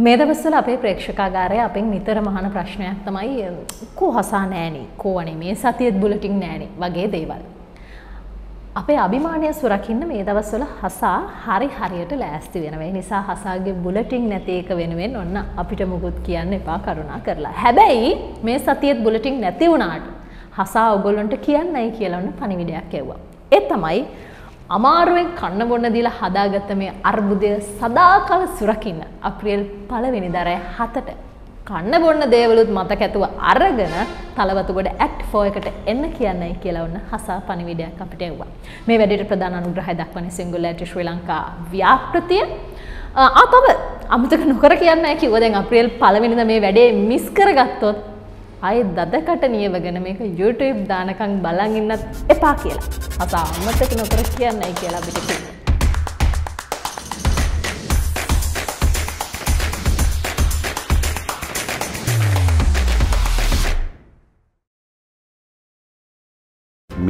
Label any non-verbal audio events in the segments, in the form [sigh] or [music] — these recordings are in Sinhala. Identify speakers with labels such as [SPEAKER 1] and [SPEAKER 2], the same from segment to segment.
[SPEAKER 1] මේ දවස්සල අපේ ප්‍රේක්ෂකාගාරය අපෙන් නිතර මහන ප්‍රශ්නයක් තමයි කෝ හසා නෑනි කෝනේ මේ සතියත් බුලටින් නෑනි වගේ දේවල්. අපේ අභිමානය සුරකින්න මේ දවස්වල හසා හරි හරියට ලෑස්ති වෙනවයි නිසා හසාගේ බුලටින් නැතික වෙනුවෙන් ඔන්න අපිට මුකුත් කියන්න එපා කරුණා කරලා. හැබැයි මේ සතියත් බුලටින් නැති වුණාට හසා ඔගොල්ලොන්ට කියන්නයි කියලවන්න පනිවිඩයක් එව්වා. ඒ තමයි අමාරුවෙන් කන්න බොන්න දීලා හදාගත්ත මේ අර්බුදය සදාකල් සුරකින්න අප්‍රියල් පළවෙනි දරය හතට කන්න බොන්න දේවලුත් මතක ඇතුව අරගෙන තලවතුගොඩ ඇක්ට් ෆෝ එකට එන්න කියන්නයි කියලා ඔන්න හසා පණිවිඩයක් අපිට එව්වා. මේ වැඩේට ප්‍රධාන අනුග්‍රහය දක්වන්නේ සිංගල් ඇටි ශ්‍රී ලංකා ව්‍යාපෘතිය. ආ තව අමතක නොකර කියන්නයි කිව්ව දැන් අප්‍රියල් පළවෙනිද මේ වැඩේ මිස් කරගත්තොත් අය දදකට නියවගෙන මේක YouTube දානකං බලන් ඉන්නත් එපා කියලා. අසා අමතක නොකර කියන්නයි කියලා අපිට කියනවා.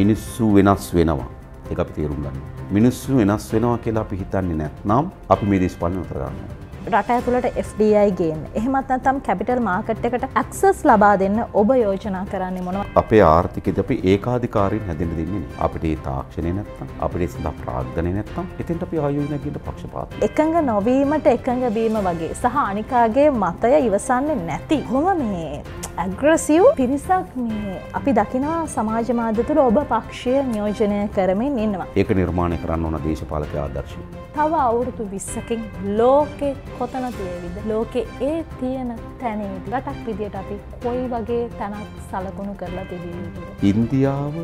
[SPEAKER 2] මිනිස්සු වෙනස් වෙනවා එක අපි තේරුම් ගන්න. මිනිස්සු වෙනස් වෙනවා කියලා අපි හිතන්නේ නැත්නම් අපි මේ දේශපාලන උතර ගන්නවා.
[SPEAKER 1] රට ඇතුළට FDI ගේන් එහෙමත් නැතම් කැපිටල් මාකට් එකට ඇක්සස් ලබා දෙන්න ඔබ යෝජනා කරන්නේ මොනවා
[SPEAKER 2] අපේ ආර්ථිකද අපි ඒකාධිකාරීන් හැදින්න දෙන්නේ අපිට ඒ තාක්ෂණය නැත්තම් අපිට සඳහා ප්‍රාග්ධනය නැත්තම් එතෙන්ට අපි ආයෝජනයකින්ට පක්ෂපාත
[SPEAKER 1] එකඟ නොවීමට එකඟ බීම වගේ සහ අනිකාගේ මතය ඉවසන්නේ නැති හොම මේ ඇග්‍රසිව් පිරිසක් මේ අපි දකිනවා සමාජමාධ්‍ය තුළ ඔබ පක්ෂය නියෝජනය කරමින් ඉන්නවා
[SPEAKER 2] ඒක නිර්මාණය කරන්න ඕන දේශපාලක ආදර්ශය
[SPEAKER 1] තව අවුරුදු විස්සකින් ලෝකෙ කොතන තියවිද ලෝකෙ ඒ තියෙන තැනේද රටක් විදියට අපි කොයි වගේ තැනක් සලකුණු කරලා තිබීද.
[SPEAKER 2] ඉන්දියාව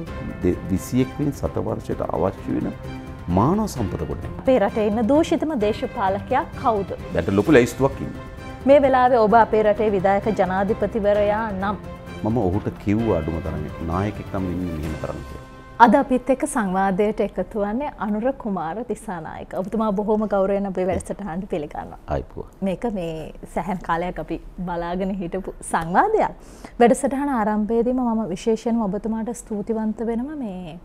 [SPEAKER 2] විසියෙක්වෙන් සතවර්ෂයට අවශ්‍ය වෙන මානව සම්පතකොට.
[SPEAKER 1] අපේ රට එන්න දූෂිතම දේශපාලකයා කවුද.
[SPEAKER 2] දැට ලොකු ලැයිස්තුවක්කින්න.
[SPEAKER 1] මේ වෙලාවේ ඔබ අපේ රටේ විදායක ජනාධිපතිවරයා නම්.
[SPEAKER 2] මම ඔහුට කිව්වා අඩුම තරන්නේ නායකෙක් නම් මෙන්න මෙහෙම කරන්න කියලා.
[SPEAKER 1] අද අපිත් එක්ක සංවාදයට එකතු වන්නේ අනුර කුමාර දිසානායක. ඔබතුමා බොහොම ගෞරවයෙන් අපේ වැඩසටහනට පිළිගන්නවා. අයිපුවා. මේක මේ සැහැන් කාලයක් අපි බලාගෙන හිටපු සංවාදයක්. වැඩසටහන ආරම්භයේදීම මම විශේෂයෙන්ම ඔබතුමාට ස්තුතිවන්ත වෙනවා මේ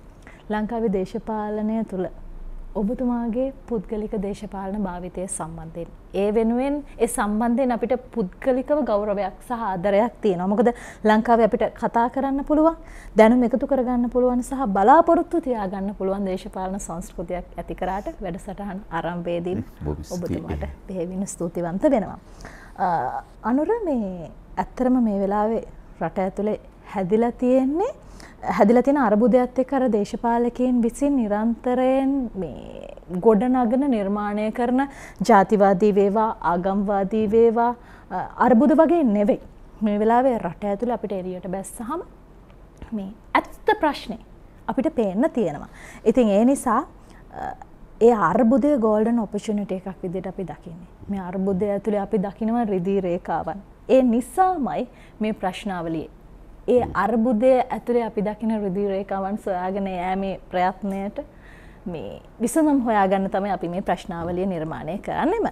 [SPEAKER 1] ලංකාවේ දේශපාලනය තුළ ඔබතුමාගේ පුද්ගලික දේශපාලන භාවිතය සම්බන්ධයෙන්. ඒ වෙනුවෙන් ඒ සම්බන්ධයෙන් අපිට පුද්ගලිකව ගෞරවයක් සහ ආදරයක් තියෙනවා. මොකද ලංකාවේ අපිට කතා කරන්න පුළුවන්, දැනුම එකතු කරගන්න පුළුවන් සහ බලාපොරොත්තු තියාගන්න පුළුවන් දේශපාලන සංස්කෘතියක් ඇති කරාට වැඩසටහන ආරම්භයේදී ඔබතුමාට බෙහෙවින් ස්තුතිවන්ත වෙනවා. අනුර මේ ඇත්තරම මේ වෙලාවේ රට ඇතුලේ හැදිලා තියෙන්නේ හැදිලා තියෙන අරබුදයත් එක්ක අර දේශපාලකයන් විසින් නිරන්තරයෙන් මේ ගොඩනගන නිර්මාණය කරන ජාතිවාදී වේවා ආගම්වාදී වේවා අරබුද වගේ නෙවෙයි. මේ වෙලාවේ රට ඇතුළේ අපිට එළියට බැස්සහම මේ ඇත්ත ප්‍රශ්නේ අපිට පේන්න තියෙනවා. ඉතින් ඒ නිසා ඒ අර්බුදය ගෝල්ඩන් ඔපචනිට එකක් විදිට අපි දකින්නේ. මේ අර්බුදය ඇතුළේ අපි දකිනව රිදී රේකාවන්. ඒ නිසාමයි මේ ප්‍රශ්නාවලියේ ඒ අර්බුදය ඇතුළේ අපි දකින රුදිරේකවන් සොයාගෙන යෑමේ ප්‍රයත්නයට මේ විසඳම් හොයාගන්න තමයි අපි මේ ප්‍රශ්නාවලිය නිර්මාණය කරන්නෙම.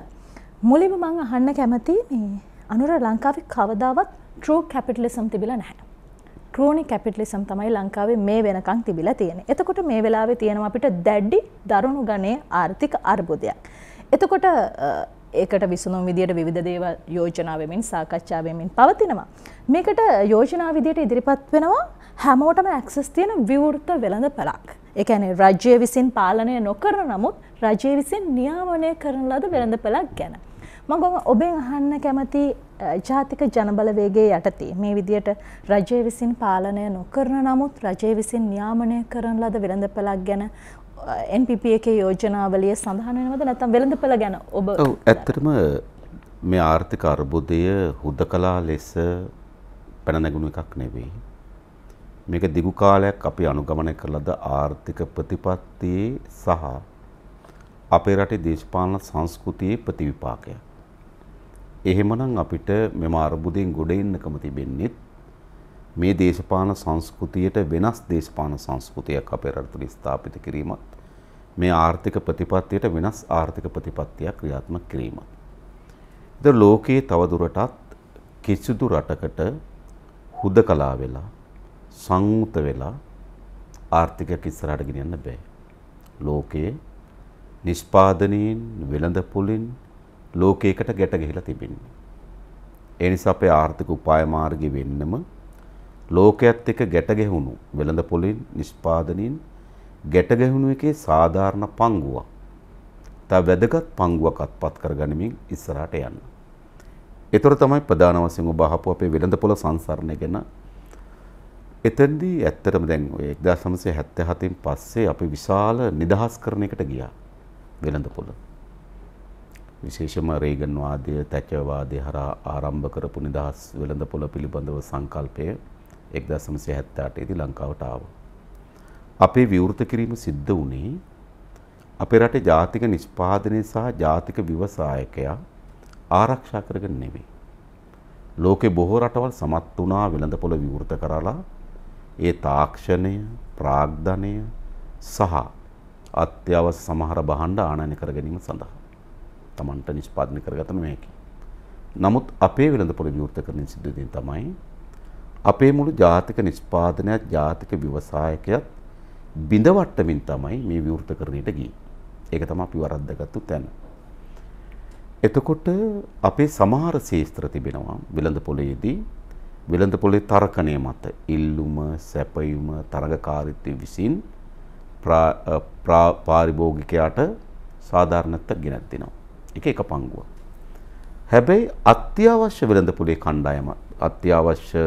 [SPEAKER 1] මුලිම මං අහන්න කැමති මේ අනුර ලංකාවේ කවදාවත් ට්‍රෝ කැපිටලිසම් තිබිලා නැහැ. ක්‍රෝණි කැපිටලිසම් තමයි ලංකාවේ මේ වෙනකං තිබිලා තියෙන. එතකොට මේ වෙලාවේ තියෙනවා අපිට දැඩ්ඩි දරුණු ගණයේ ආර්ථික අර්බුදයක්. එතකොට ඒකට විසුණුම් විදියට විධ දේව යෝජනාවමින් සාකච්ඡාවමින් පවතිනවා. මේකට යෝජනා විදියට ඉදිරිපත් වෙනවා හැමෝටම ඇක්සස් තියෙන විවෘත වෙළඳ පලක්. එකන රජය විසින් පාලනය නොකර නමුත් රජය විසින් නියාමනය කරන ලද වෙළඳ පලක් ගැන. මගොම ඔබෙන් අහන්න කැමති ජාතික ජනබලවේගේ යටතේ මේ විදියට රජය විසින් පාලනය නොකරන නමුත් රජය විසින් න්‍යාමනය කරන ලද වෙළඳ පලක් ගැන NPP එකේ යෝජනාවලිය සඳහන් වෙනවද නැත්නම් වෙළඳපළ ගැන ඔබ ඔව්
[SPEAKER 2] ඇත්තටම මේ ආර්ථික අර්බුදය හුදකලා ලෙස පැන නැගුණු එකක් නෙවෙයි. මේක දිගු කාලයක් අපි අනුගමනය කළද ආර්ථික ප්‍රතිපත්තියේ සහ අපේ රටේ දේශපාලන සංස්කෘතියේ ප්‍රතිවිපාකයක්. එහෙමනම් අපිට මෙම අර්බුදයෙන් ගොඩ එන්නකම තිබෙන්නේ මේ දේශපාලන සංස්කෘතියට වෙනස් දේශපාලන සංස්කෘතියක් අපේ රටේ ස්ථාපිත කිරීමත් මේ ආර්ථික ප්‍රතිපත්තියට වෙනස් ආර්ථික ප්‍රතිපත්තියක් ක්‍රියාත්මක කිරීමත්. ඉතින් ලෝකයේ තවදුරටත් කිසිදු රටකට හුදකලා වෙලා සංයුත වෙලා ආර්ථිකයක් ඉස්සරහට ගෙනියන්න බෑ. ලෝකයේ නිෂ්පාදනයෙන් වෙළඳපොලින් ලෝකයකට ගැට ගහලා තිබෙනවා. ඒ නිසා අපේ ආර්ථික උපාය මාර්ගෙ වෙන්නම ලෝකයේත් එක ගැට ගැහුණු වෙළඳ පොලින් නිෂ්පාදනයෙන් ගැට ගැහුණු එකේ සාධාරණ පංගුවක්. තව වැදගත් පංගුවක් අත්පත් කරගනිමින් ඉස්සරහට යන්න. ඒතර තමයි ප්‍රධාන වශයෙන් ඔබ අහපු අපේ වෙළඳ පොළ සංසරණය ගැන. එතෙන්දී ඇත්තටම දැන් ඔය 1977 න් පස්සේ අපි විශාල නිදහස්කරණයකට ගියා වෙළඳ පොළ. විශේෂම රේගන් වාදය, තැචර් වාදය හරහා ආරම්භ කරපු නිදහස් වෙළඳ පොළ පිළිබඳව සංකල්පය එක්දසමසය හැත්තාට ඇති ලංකාවට ආව. අපේ විවෘත කිරීම සිද්ධ වනේ අපේ රට ජාතික නිෂ්පාදනය සහ ජාතික විවසායකයා ආරක්ෂා කරගෙන නෙවෙයි. ලෝකෙ බොහෝ රටවල් සමත් වුණා වෙළඳපොළ විවෘත කරලා ඒ තාක්ෂණය ප්‍රාග්ධනය සහ අත්‍යවස සමහර බහණ්ඩ ආනයන කර ගැනීම සඳහා තමන්ට නිෂ්පාදනය කරගත නොහැකි. නමුත් අපේ වෙළඳපොළ විවෘත කරන සිද්ධ දේ තමයි අපේ මුළු ජාතික නිෂ්පාදනයත් ජාතික ව්‍යවසායකයත් බිඳවට්ටමින් තමයි මේ විවෘතකරණයට ගියේ. ඒක තමයි අපි වරද්දාගත්තු තැන. එතකොට අපේ සමහර ශේස්ත්‍ර තිබෙනවා විලඳ පොලේදී විලඳ පොලේ තරකණය මත ඉල්ලුම සැපයුම තරගකාරීත්වය විසින් පාරිභෝගිකයාට සාධාරණත්වයක් ගෙනත් දෙනවා. ඒක එක පංගුවක්. හැබැයි අත්‍යවශ්‍ය විලඳ පොලේ කණ්ඩායම අත්‍යවශ්‍ය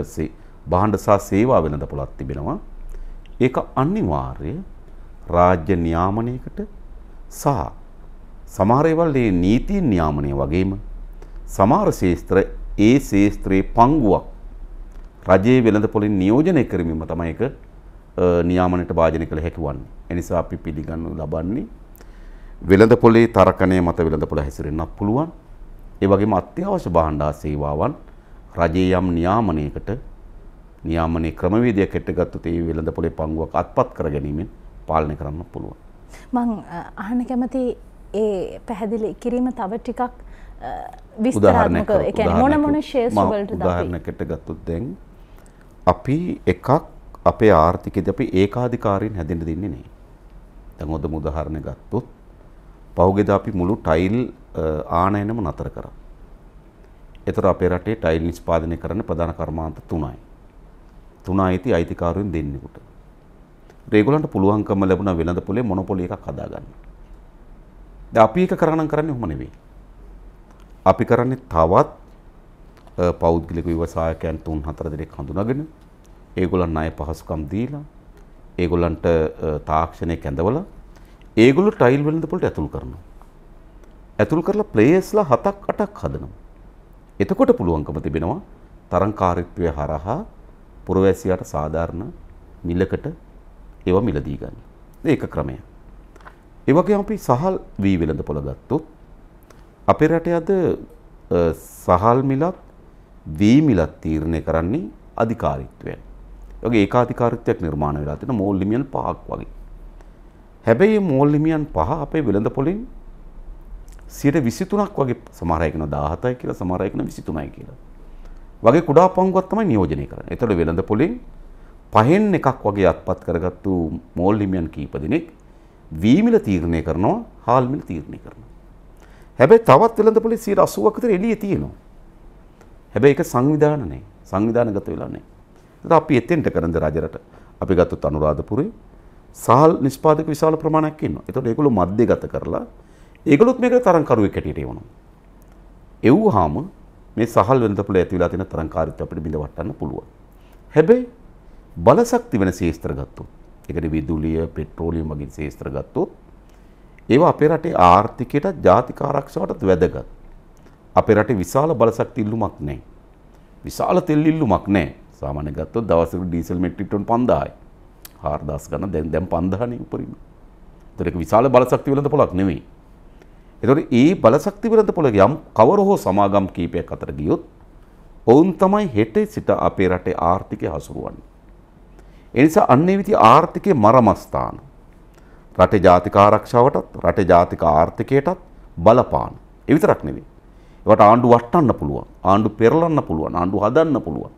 [SPEAKER 2] භාණ්ඩ සහ සේවා වෙළඳ පොළක් තිබෙනවා. ඒක අනිවාර්ය රාජ්‍ය නියාමනයකට සහ සමහර ඒවල් ඒ නීති නියාමනය වගේම සමහර ශේස්ත්‍ර ඒ ශේස්ත්‍රයේ පංගුවක් රජයේ වෙළඳ පොළින් නියෝජනය කිරීමම තමයි ඒක නියාමනයට භාජනය කළ හැකි වන්නේ. එනිසා අපි පිළිගන්නු ලබන්නේ වෙළඳ පොලේ තරකණය මත වෙළඳ පොළ හැසිරෙන්නත් පුළුවන්. ඒ වගේම අත්‍යවශ්‍ය භාණ්ඩා සේවාවන් රජයේ යම් නියාමනයකට නියාමනයේ ක්‍රමවේදයක් එටගත්තොත් ඒ වෙළඳ පොලේ පංගුවක් අත්පත් කර ගැනීමෙන් පාලනය කරන්න පුළුවන්.
[SPEAKER 1] මං අහන්න කැමති ඒ පැහැදිලි කිරීම තව ටිකක් විස්තරාත්මක ඒ කියන්නේ මොන මොන ෂෙයාර්ස් වලටද
[SPEAKER 2] උදාහරණයකට ගත්තොත් දැන් අපි එකක් අපේ ආර්ථිකයේදී අපි ඒකාධිකාරීන් හැදෙන්න දෙන්නේ නැහැ. දැන් ඔතම උදාහරණ ගත්තොත් පහුගියදා අපි මුළු ටයිල් ආනයනම නතර කරා. ඒතර අපේ රටේ ටයිල් නිෂ්පාදනය කරන ප්‍රධාන කර්මාන්ත තුනයි. තුන අයිති අයිතිකාරුවෙන් දෙන්නෙකුට. ඒගොල්ලන්ට පුළුවන්කම ලැබුණා වෙළඳ පොලේ මොනොපොලි එකක් හදාගන්න. දැන් අපි ඒක කරගනම් කරන්නේ කොහොම නෙවෙයි. අපි කරන්නේ තවත් පෞද්ගලික ව්‍යවසායකයන් තුන් හතර දෙනෙක් හඳුනාගෙන ඒගොල්ලන් ණය පහසුකම් දීලා ඒගොල්ලන්ට තාක්ෂණය කැඳවලා ඒගොල්ලෝ ටයිල් වෙළඳ පොළට ඇතුල් කරනවා. ඇතුල් කරලා ප්ලේයර්ස්ලා හතක් අටක් හදනවා. එතකොට පුළුවන්කම තිබෙනවා තරංකාරීත්වය හරහා පුරවැසියාට සාධාරණ මිලකට ඒව මිල දී ගන්න. ඒක ක්‍රමය. ඒ වගේම අපි සහල් වී වෙළඳ පොළ ගත්තොත් අපේ රටේ අද සහල් මිලත් වී මිලත් තීරණය කරන්නේ අධිකාරීත්වයෙන්. ඒ වගේ ඒකාධිකාරීත්වයක් නිර්මාණය වෙලා තියෙන මෝල් ලිමියන් පහක් වගේ. හැබැයි මේ මෝල් ලිමියන් පහ අපේ වෙළඳ පොළෙන් 123ක් වගේ සමහර අය කියනවා 17යි කියලා සමහර අය කියනවා 23යි කියලා. වගේ කුඩා පංගුවක් තමයි නියෝජනය කරන්නේ. එතකොට වෙළඳ පොලෙන් පහෙන් එකක් වගේ අත්පත් කරගත්තු මෝල් හිමියන් කීප දෙනෙක් වීමිල තීරණය කරනවා, හාල්මිල තීරණය කරනවා. හැබැයි තවත් වෙළඳ පොලේ 80ක් විතර එළියේ තියෙනවා. හැබැයි ඒක සංවිධාන නැහැ. සංවිධානගත වෙලා නැහැ. එතකොට අපි එතෙන්ට කරන්ද රජරට අපි ගත්තොත් අනුරාධපුරේ සහල් නිෂ්පාදක විශාල ප්‍රමාණයක් ඉන්නවා. එතකොට ඒගොල්ලෝ මධ්‍යගත කරලා ඒගොල්ලොත් මේකට තරංකරුවෙක් හැටියට එවනවා. එව්වහම මේ සහල් වෙනත තුළ ඇති වෙලා තියෙන තරංකාරීත්වය අපිට බිඳ වටන්න පුළුවන්. හැබැයි බලශක්ති වෙන ශේස්ත්‍ර ගත්තොත්, ඒ කියන්නේ විදුලිය, පෙට්‍රෝලියම් වගේ ශේස්ත්‍ර ගත්තොත් ඒවා අපේ රටේ ආර්ථිකයට, ජාතික ආරක්ෂාවටත් වැදගත්. අපේ රටේ විශාල බලශක්ති ඉල්ලුමක් නැහැ. විශාල තෙල් ඉල්ලුමක් නැහැ. සාමාන්‍ය ගත්තොත් දවසකට ඩීසල් මෙට්‍රික් ටන් 5000යි. 4000 ගන්න දැන් දැන් 5000 නේ උඩරින්. ඒතර ඒක විශාල බලශක්ති වෙළඳපොළක් නෙවෙයි. එතකොට ඒ බලශක්ති විරත පොළ යම් කවර හෝ සමාගම් කීපයක් අතර ගියොත් ඔවුන් තමයි හෙට සිට අපේ රටේ ආර්ථිකය හසුරුවන්නේ. ඒ නිසා අන්නේ විදිහ ආර්ථිකයේ මරමස්ථාන රටේ ජාතික ආරක්ෂාවටත් රටේ ජාතික ආර්ථිකයටත් බලපාන. ඒ විතරක් නෙවෙයි. ඒවට ආණ්ඩු වටන්න පුළුවන්, ආණ්ඩු පෙරලන්න පුළුවන්, ආණ්ඩු හදන්න පුළුවන්.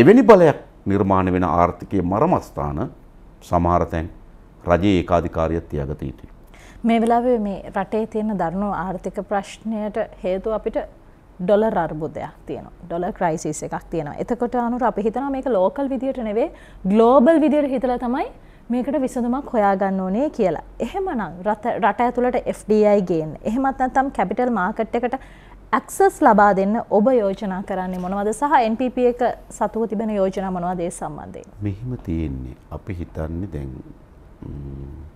[SPEAKER 2] එවැනි බලයක් නිර්මාණය වෙන ආර්ථිකයේ මරමස්ථාන සමහර තැන් රජයේ ඒකාධිකාරියත් තියාගත යුතුයි.
[SPEAKER 1] මේ වෙලාවේ මේ රටේ තියෙන දරුණු ආර්ථික ප්‍රශ්නයට හේතුව අපිට ඩොලර් අර්බුදයක් තියෙනවා. ඩොලර් ක්‍රයිසිස් එකක් තියෙනවා. එතකොට අනුර අපි හිතනවා මේක ලෝකල් විදියට නෙවෙයි ග්ලෝබල් විදියට හිතලා තමයි මේකට විසඳුමක් හොයාගන්න ඕනේ කියලා. එහෙමනම් රට ඇතුළට FDI ගේන්න. එහෙමත් නැත්නම් කැපිටල් මාකට් එකට ඇක්සස් ලබා දෙන්න ඔබ යෝජනා කරන්නේ මොනවද සහ NPP එක සතුව තිබෙන යෝජනා මොනවද ඒ සම්බන්ධයෙන්?
[SPEAKER 2] මෙහිම තියෙන්නේ අපි හිතන්නේ දැන්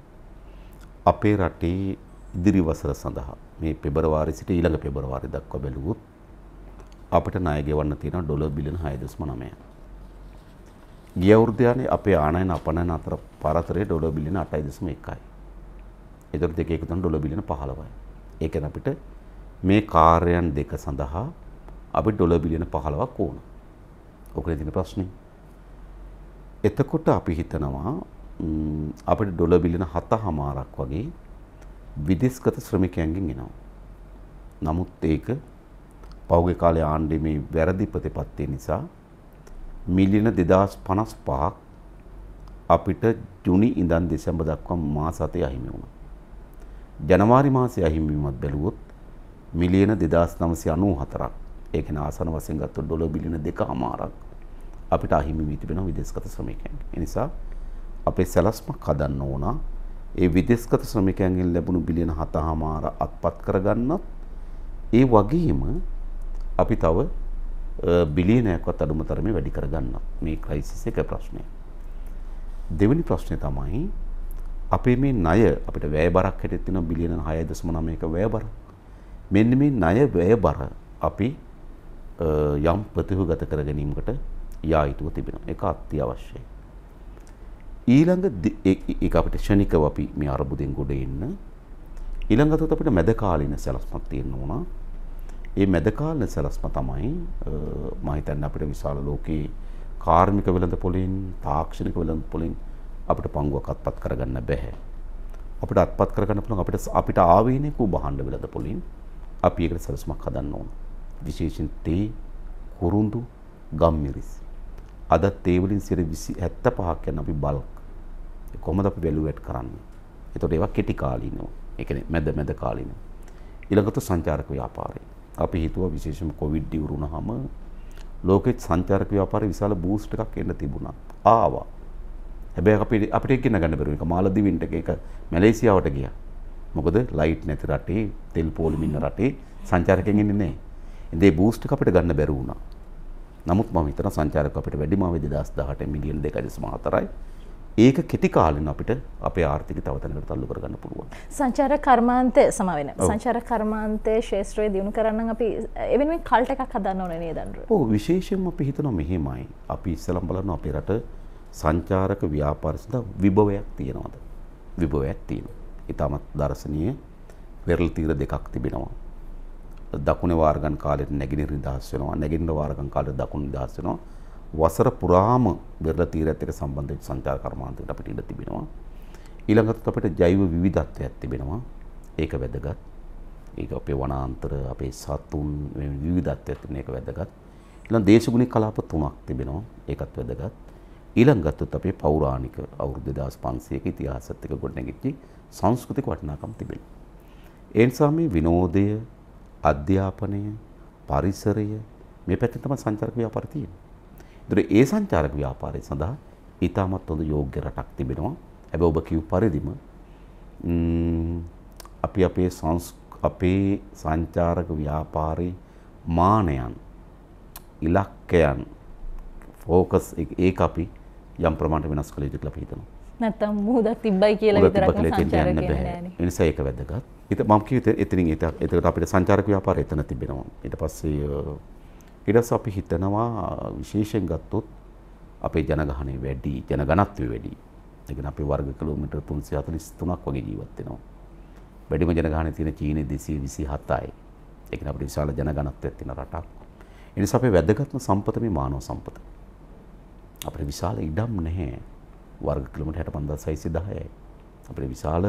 [SPEAKER 2] අපේ රටේ ඉදිරි වසර සඳහා මේ පෙබරවාරි සිට ඊළඟ පෙබරවාරි දක්වා බැලුවොත් අපිට ණය ගෙවන්න තියෙනවා ඩොලර් බිලියන 6.9. ගිය වෘද්ධයානේ අපේ ආනයන අපනයන අතර පරතරය ඩොලර් බිලියන 8.1යි. ඒතර දෙක එකතු කරන ඩොලර් බිලියන 15යි. ඒ කියන්නේ අපිට මේ කාර්යයන් දෙක සඳහා අපි ඩොලර් බිලියන 15ක් ඕන. ඔකනේ තියෙන ප්‍රශ්නේ. එතකොට අපි හිතනවා අපිට ඩොලර් බිලියන 7මාරක් වගේ විදේශගත ශ්‍රමිකයන්ගෙන් එනවා. නමුත් ඒක පෞගේ කාලේ ආණ්ඩුවේ මේ වැරදි ප්‍රතිපත්තිය නිසා මිලියන 2055ක් අපිට ජුනි ඉඳන් දෙසැම්බර් දක්වා මාස 7 අහිමි වුණා. ජනවාරි මාසයේ අහිමි වීමත් බැලුවොත් මිලියන 2994ක් ඒ කියන්නේ ආසන වශයෙන් ගත්තොත් ඩොලර් බිලියන 2.5ක් අපිට අහිමි වී තිබෙනවා විදේශගත ශ්‍රමිකයන්. ඒ නිසා අපේ සැලස්මක් හදන්න ඕන. ඒ විදේශගත ශ්‍රමිකයන්ගෙන් ලැබුණු බිලියන 7මාර අත්පත් කරගන්නත් ඒ වගේම අපි තව බිලියනයක්වත් අඩුම තරමේ වැඩි කරගන්නත් මේ ක්‍රයිසිස් එක ප්‍රශ්නය. දෙවෙනි ප්‍රශ්නේ තමයි අපේ මේ ණය අපිට වැයබරක් හැටියට තියෙන බිලියන 6.9ක වැයබර. මෙන්න මේ ණය වැයබර අපි යම් ප්‍රතිහුගත කර ගැනීමකට යා යුතුව තිබෙනවා. ඒක අත්‍යවශ්‍යයි. ඊළඟ ඒ අපිට ෂණිකව අපි මේ අරබුදෙන් ගොඩ එන්න ඊළඟටත් අපිට මැද කාලින සැලස්මක් තියෙන්න ඕන. ඒ මැද කාලින සැලස්ම තමයි මම හිතන්නේ අපිට විශාල ලෝකේ කාර්මික වෙළඳ පොලෙන් තාක්ෂණික වෙළඳ පොලෙන් අපිට පංගුවක් අත්පත් කරගන්න බෑ. අපිට අත්පත් කරගන්න පුළුවන් අපිට අපිට ආවේනික වූ භාණ්ඩ වෙළඳ පොලින් අපි ඒකට සැලසුමක් හදන්න ඕන. විශේෂයෙන් තේ, කුරුඳු, ගම්මිරිස්. අදත් තේ වලින් 75ක් යන අපි බල්ක් කොහොමද අපි වැලුවේට් කරන්නේ? එතකොට ඒවා කෙටි කාලීනව. ඒ කියන්නේ මැද මැද කාලීනව. ඊළඟට සංචාරක ව්‍යාපාරය. අපි හිතුවා විශේෂම කොවිඩ් දිවුරුනහම ලෝකෙත් සංචාරක ව්‍යාපාරේ විශාල බූස්ට් එකක් එන්න තිබුණා. ආවා. හැබැයි අපි අපිට ඉගෙන ගන්න බැරි එක මාලදිවයින්ට එක මැලේසියාවට ගියා. මොකද ලයිට් නැති රටේ තෙල් පෝලිමින් ඉන්න රටේ සංචාරකයන් එන්නේ නැහැ. ඉතින් ඒ බූස්ට් එක අපිට ගන්න බැරි වුණා. නමුත් මම හිතන සංචාරක අපිට වැඩිම ආවේ 2018 මිලියන 2.4යි ඒක කෙටි කාලෙන් අපිට අපේ ආර්ථික තව තැනකට තල්ලු කරගන්න පුළුවන්.
[SPEAKER 1] සංචාර කර්මාන්තය සම වෙන. සංචාර කර්මාන්තයේ ශාස්ත්‍රයේ දිනු කරන්න අපි එවෙන මේ කල්ට එකක් හදන්න ඕනේ නේද අnder?
[SPEAKER 2] ඔව් විශේෂයෙන්ම අපි හිතනවා මෙහෙමයි. අපි ඉස්සලම් බලන අපේ රට සංචාරක ව්‍යාපාර සඳහා විභවයක් තියනවාද? විභවයක් තියෙනවා. ඊටමත් දර්ශනීය වෙරළ තීර දෙකක් තිබෙනවා. දකුණේ වාරගම් කාලෙට නැගෙනහිර නිදහස් වෙනවා. නැගෙනහිර වාරගම් කාලෙට දකුණ නිදහස් වෙනවා. වසර පුරාම වෙරළ තීරයත් එක්ක සම්බන්ධ වෙච්ච සංචාර කර්මාන්තයකට අපිට ඉඩ තිබෙනවා. ඊළඟට අපිට ජෛව විවිධත්වයක් තිබෙනවා. ඒක වැදගත්. ඒක අපේ වනාන්තර, අපේ සතුන් මේ විවිධත්වයක් තියෙන එක වැදගත්. ඊළඟ දේශගුණික කලාප තුනක් තිබෙනවා. ඒකත් වැදගත්. ඊළඟ ගත්තොත් අපේ පෞරාණික අවුරුදු 2500ක ඉතිහාසත් එක්ක ගොඩනැගිච්ච සංස්කෘතික වටිනාකම් තිබෙනවා. ඒ නිසා මේ විනෝදය, අධ්‍යාපනය, පරිසරය මේ පැත්තෙන් තමයි සංචාරක ව්‍යාපාර තියෙන්නේ. ඒතර ඒ සංචාරක ව්‍යාපාරය සඳහා ඊටමත් හොඳ යෝග්‍ය රටක් තිබෙනවා. හැබැයි ඔබ කිව් පරිදිම අපි අපේ අපේ සංචාරක ව්‍යාපාරේ මානයන් ඉලක්කයන් ફોකස් ඒක අපි යම් ප්‍රමාණයට වෙනස් කළ යුතු කියලා අපි හිතනවා.
[SPEAKER 1] නැත්තම් මුහුදක් තිබ්බයි කියලා විතරක් සංචාරක කියන්නේ.
[SPEAKER 2] ඒ නිසා ඒක වැදගත්. ඉතින් මම කිව්වේ එතනින් ඒක එතකොට අපිට සංචාරක ව්‍යාපාරය එතන තිබෙනවා. ඊට පස්සේ ඊටස් අපි හිතනවා විශේෂයෙන් ගත්තොත් අපේ ජනගහනය වැඩි ජනගනත්වය වැඩි එකන අපේ වර්ග කිලෝමිටර් 343ක් වගේ ජීවත් වෙනවා වැඩිම ජනගහනය තියෙන චීනයේ 227යි ඒකන අපිට විශාල ජනගනත්වයක් තියෙන රටක් ඒ නිසා අපේ වැදගත්ම සම්පත මේ මානව සම්පත අපිට විශාල ඉඩම් නැහැ වර්ග කිලෝමිටර් 65610යි අපිට විශාල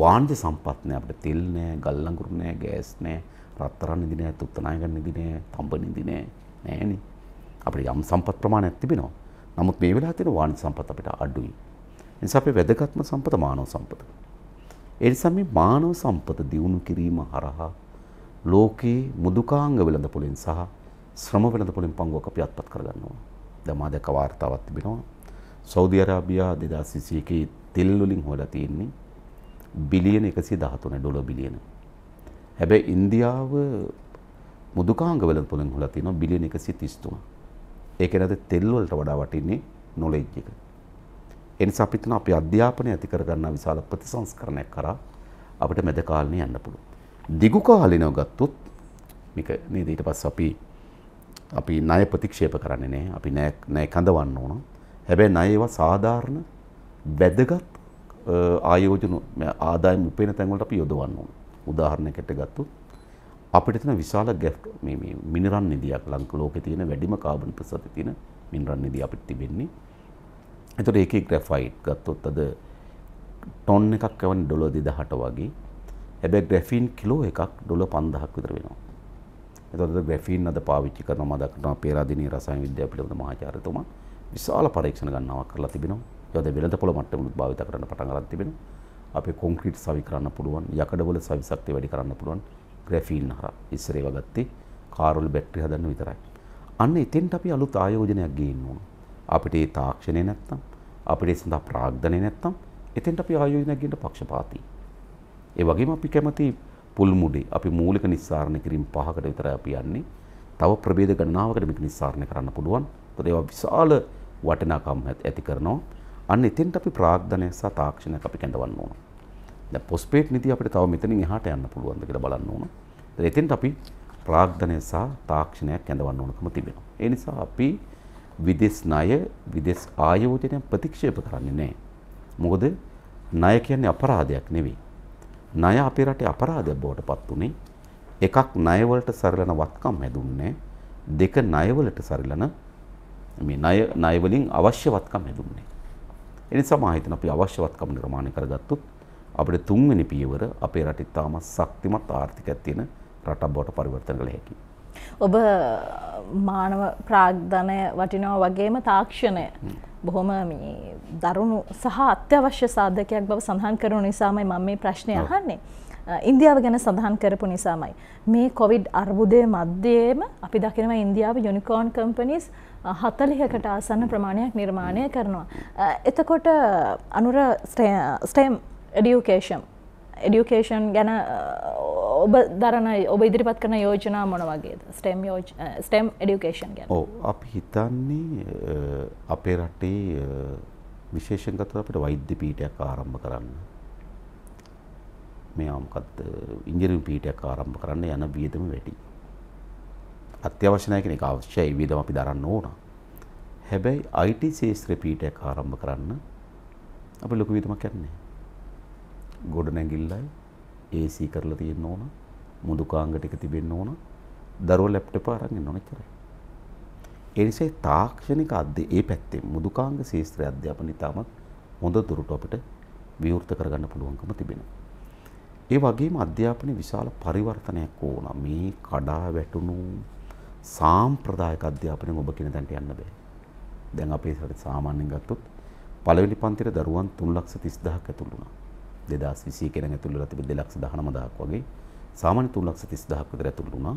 [SPEAKER 2] වාණිජ සම්පත් නැහැ අපිට තෙල් නැහැ ගල් අඟුරු නැහැ ගෑස් නැහැ රත්තරන් නිදිනෑ තුත්තනායක නිදිනෑ තම්බ නිදිනෑ නෑන අපට යම් සම්පත් ප්‍රමාණයක් තිබෙනවා නමුත් මේ වෙලා තියෙන වාණි සම්පත් අපිට අඩුයි. නිසා අපේ වැදගත්ම සම්පත මානව සම්පත. ඒ නිසා මේ මානව සම්පත දියුණු කිරීම හරහා ලෝකේ මුදුකාංග වෙළඳ පොලෙන් සහ ශ්‍රම වෙළඳ පොලෙන් පංගුවක් අපි අත්පත් කරගන්නවා. දැන් මා දැක්ක වාර්තාවක් තිබෙනවා. සෞදි අරාබියා 2021 තෙල් වලින් හොයලා තියෙන්නේ බිලියන 113 ඩොලර් බිලියන. හැබැයි ඉන්දියාව මුදුකාංගවල පොළොන් හොලා තියෙනවා බිලියන 133. ඒක නේද තෙල් වලට වඩා වටින්නේ නොලෙජ් එක. ඒ නිසා අපි තුන අපේ අධ්‍යාපනය ඇති කරගන්න විශාල ප්‍රතිසංස්කරණයක් කරා අපිට මැද කාලේ යන්න පුළුවන්. දිගු කාලිනව ගත්තොත් මේක නේද ඊට පස්සේ අපි අපි ණය ප්‍රතික්ෂේප කරන්නේ නැහැ. අපි ණය ණය කඳවන්න ඕන. හැබැයි ණය ඒවා සාධාරණ වැදගත් ආයෝජන ආදායම් උපයන තැන් වලට අපි යොදවන්න ඕන. උදාහරණයකට ගත්තොත් අපිට තියෙන විශාල ගැප් මේ මේ මිනරන් නිධියක් ලංක ලෝකේ තියෙන වැඩිම කාබන් ප්‍රසති තියෙන මිනරන් නිධිය අපිට තිබෙන්නේ. එතකොට ඒකේ ග්‍රැෆයිට් ගත්තොත් අද ටොන් එකක් යවන්නේ ඩොලර් 2000ට වගේ. හැබැයි ග්‍රැෆීන් කිලෝ එකක් ඩොලර් 5000ක් විතර වෙනවා. එතකොට ග්‍රැෆීන් අද පාවිච්චි කරනවා මම දක්වනවා පේරාදෙණිය රසායන විද්‍යාව පිළිබඳ මහාචාර්යතුමා විශාල පරීක්ෂණ ගණනාවක් කරලා තිබෙනවා. ඒවා දැන් වෙළඳපොළ මට්ටමනුත් භාවිත කරන්න පටන් අරන් තිබෙනවා. අපේ කොන්ක්‍රීට් සවි කරන්න පුළුවන් යකඩවල සවි ශක්තිය වැඩි කරන්න පුළුවන් ග්‍රැෆීන් හරහා ඉස්සර ඒවා ගත්තේ කාර්වල බැටරි හදන්න විතරයි. අන්න එතෙන්ට අපි අලුත් ආයෝජනයක් ගේන්න ඕන. අපිට ඒ තාක්ෂණය නැත්තම් අපිට ඒ සඳහා ප්‍රාග්ධනය නැත්තම් එතෙන්ට අපි ආයෝජනයක් ගේන්න පක්ෂපාතී. ඒ වගේම අපි කැමති පුල් මුඩේ අපි මූලික නිස්සාරණ කිරීම පහකට විතරයි අපි යන්නේ. තව ප්‍රභේද ගණනාවකට මේක නිස්සාරණය කරන්න පුළුවන්. ඒත් ඒවා විශාල වටිනාකම් ඇති කරනවා. අන්න එතෙන්ට අපි ප්‍රාග්ධනය සහ තාක්ෂණයක් අපි කැඳවන්න ඕන. දැන් පොස්පේට් නිතිය අපිට තව මෙතනින් එහාට යන්න පුළුවන්ද කියලා බලන්න ඕන. ඒත් එතෙන්ට අපි ප්‍රාග්ධනය සහ තාක්ෂණයක් කැඳවන්න ඕනකම තිබෙනවා. ඒ නිසා අපි විදේශ ණය විදේශ ආයෝජනය ප්‍රතික්ෂේප කරන්නේ නැහැ. මොකද ණය කියන්නේ අපරාධයක් නෙවෙයි. ණය අපේ රටේ අපරාධයක් බවට පත් උනේ එකක් ණය වලට සරිලන වත්කම් හැදුන්නේ දෙක ණය වලට සරිලන මේ ණය ණය වලින් අවශ්‍ය වත්කම් හැදුන්නේ ඒ නිසා මා හිතන අපි අවශ්‍යවත්කම් නිර්මාණය කරගත්තොත් අපිට තුන්වෙනි පියවර අපේ රට ඉතාම ශක්තිමත් ආර්ථිකයක් තියෙන රටක් බවට පරිවර්තන කළ හැකියි.
[SPEAKER 1] ඔබ මානව ප්‍රාග්ධනය වටිනව වගේම තාක්ෂණය බොහොම දරුණු සහ අත්‍යවශ්‍ය සාධකයක් බව සඳහන් කරනු නිසාමයි මම මේ ප්‍රශ්නය අහන්නේ. ඉන්දියාව ගැන සඳහන් කරපු නිසාමයි. මේ කොවිඩ් අර්බුදය මධ්‍යයේම අපි දකිනව ඉන්දියාව යුනිකෝන් කම්පනිස් හතලිහකට ආසන්න ප්‍රමාණයක් නිර්මාණය කරනවා. එතකොට අනුර ස්ටේම් එඩියුකේෂම් එඩියුකේෂන් ගැන ඔබ දරන ඔබ ඉදිරිපත් කරන යෝජනා මොන වගේද ස්ටම් ස්ටම් එඩියුකේෂන් ගැන ඕ
[SPEAKER 2] අපි හිතන්නේ අපේ රටේ විශේෂන් කතර අපට වෛද්‍ය පීටයක් ආරම්භ කරන්න මේවා මොකද්ද ඉංජිනේරිං පීඨයක් ආරම්භ කරන්න යන වියදම වැඩි. අත්‍යවශ්‍ය නැහැ කියන එක අවශ්‍යයි වියදම අපි දරන්න ඕන. හැබැයි IT ශාස්ත්‍ර පීඨයක් ආරම්භ කරන්න අපි ලොකු වියදමක් යන්නේ. ගොඩ නැගිල්ලයි AC කරලා තියෙන්න ඕන. මුදුකාංග ටික තිබෙන්න ඕන. දරුවෝ ලැප්ටොප් අරන් ඉන්න ඕන කියලා. එනිසේ තාක්ෂණික අධ්‍ය ඒ පැත්තේ මුදුකාංග ශේත්‍රය අධ්‍යාපන ඉතාමත් හොඳ දුරට අපිට විවෘත කරගන්න පුළුවන්කම තිබෙනවා. ඒ වගේම අධ්‍යාපනයේ විශාල පරිවර්තනයක් ඕන. මේ කඩා වැටුණු සාම්ප්‍රදායික අධ්‍යාපනයෙන් ඔබ කියන තැනට යන්න බෑ. දැන් අපේ රටේ සාමාන්‍යයෙන් ගත්තොත් පළවෙනි පන්තියේ දරුවන් 330000ක් ඇතුළු වුණා. 2021 කෙනෙක් ඇතුළු වෙලා තිබෙ 219000ක් වගේ සාමාන්‍ය 330000ක් විතර ඇතුළු වුණා.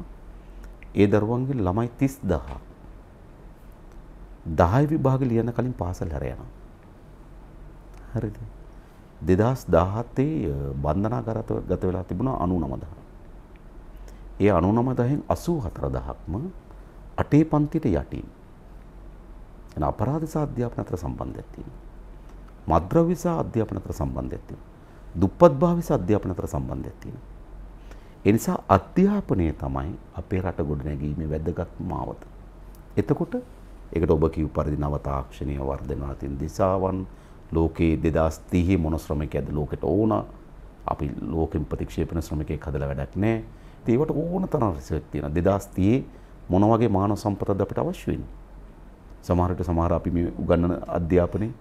[SPEAKER 2] ඒ දරුවන්ගේ ළමයි 30000. 10 විභාග ලියන කලින් පාසල් හැර යනවා. හරිද? දෙදස් දාහත්තේ බන්ධනා කරත ගත වෙලා තිබුණා අනු නමදහ. ඒ අනු නමදහෙන් අසූ හතර දහක්ම අටේ පන්තිට යටින්. එන අපරාධසා අධ්‍යාපන අතර සම්බන්ධයක් තියෙනවා. මද්‍රව්‍යසා අධ්‍යාපන අතර සම්බන්ධයක් තියෙනවා. දුප්පත් භාවිසා අධ්‍යාපන අතර සම්බන්ධයක් තියෙනවා. ඒ නිසා අධ්‍යාපනය තමයි අපේ රට ගොඩනැගීමේ වැදගත් මාවත. එතකොට ඒකට ඔබ කියු පරිදි නව තාක්ෂණීය වර්ධනවලින් දිසාවන් ලෝකයේ දෙදස් තිහි මොන ශ්‍රමික ඇද ලෝකෙට ඕන අපි ලෝකින් ප්‍රතික්ෂේපන ශ්‍රමිකයෙක් හදලා වැඩක් නැහැ. ඉතින් ඒවට ඕන තරම් රිසර්ච් තියෙනවා. 2030 මොන වගේ මානව සම්පතද අපිට අවශ්‍ය වෙන්නේ? සමහර විට සමහර අපි මේ උගන්වන අධ්‍යාපනයේ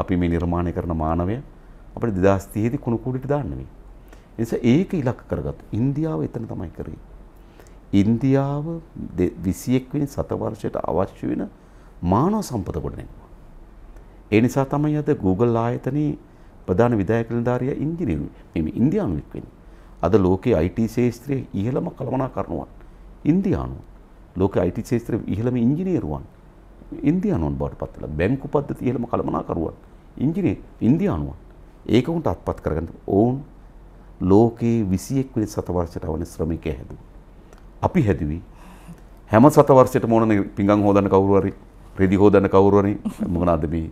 [SPEAKER 2] අපි මේ නිර්මාණය කරන මානවය අපිට 2030 දී කුණු කුඩට දාන්න මේ. නිසා ඒක ඉලක්ක කරගත්තු. ඉන්දියාව එතන තමයි කරේ. ඉන්දියාව 21 වෙනි සතවර්ෂයට අවශ්‍ය වෙන මානව සම්පත ගොඩනැගුවා. ඒ නිසා තමයි අද Google ආයතනයේ ප්‍රධාන විධායක නිලධාරියා ඉංජිනේරු මේ ඉන්දියානුවෙක් වෙන්නේ. අද ලෝකයේ IT ශාස්ත්‍රයේ ඉහළම කළමනාකරණුවන් ඉන්දියානුවන්. ලෝකයේ IT ශාස්ත්‍රයේ ඉහළම ඉංජිනේරුවන් ඉන්දියානුවන් බවට පත් වෙලා බැංකු පද්ධති ඉහළම කළමනාකරුවන් ඉංජිනේරු ඉන්දියානුවන්. ඒක උන්ට අත්පත් කරගන්න ඕන් ලෝකයේ 21 වෙනි සතවර්ෂයට අවන ශ්‍රමිකය හැදුවා. අපි හැදුවේ හැම සතවර්ෂයටම ඕනනේ පිඟන් හොදන්න කවුරු හරි රෙදි හොදන්න කවුරු හරි මොකද මේ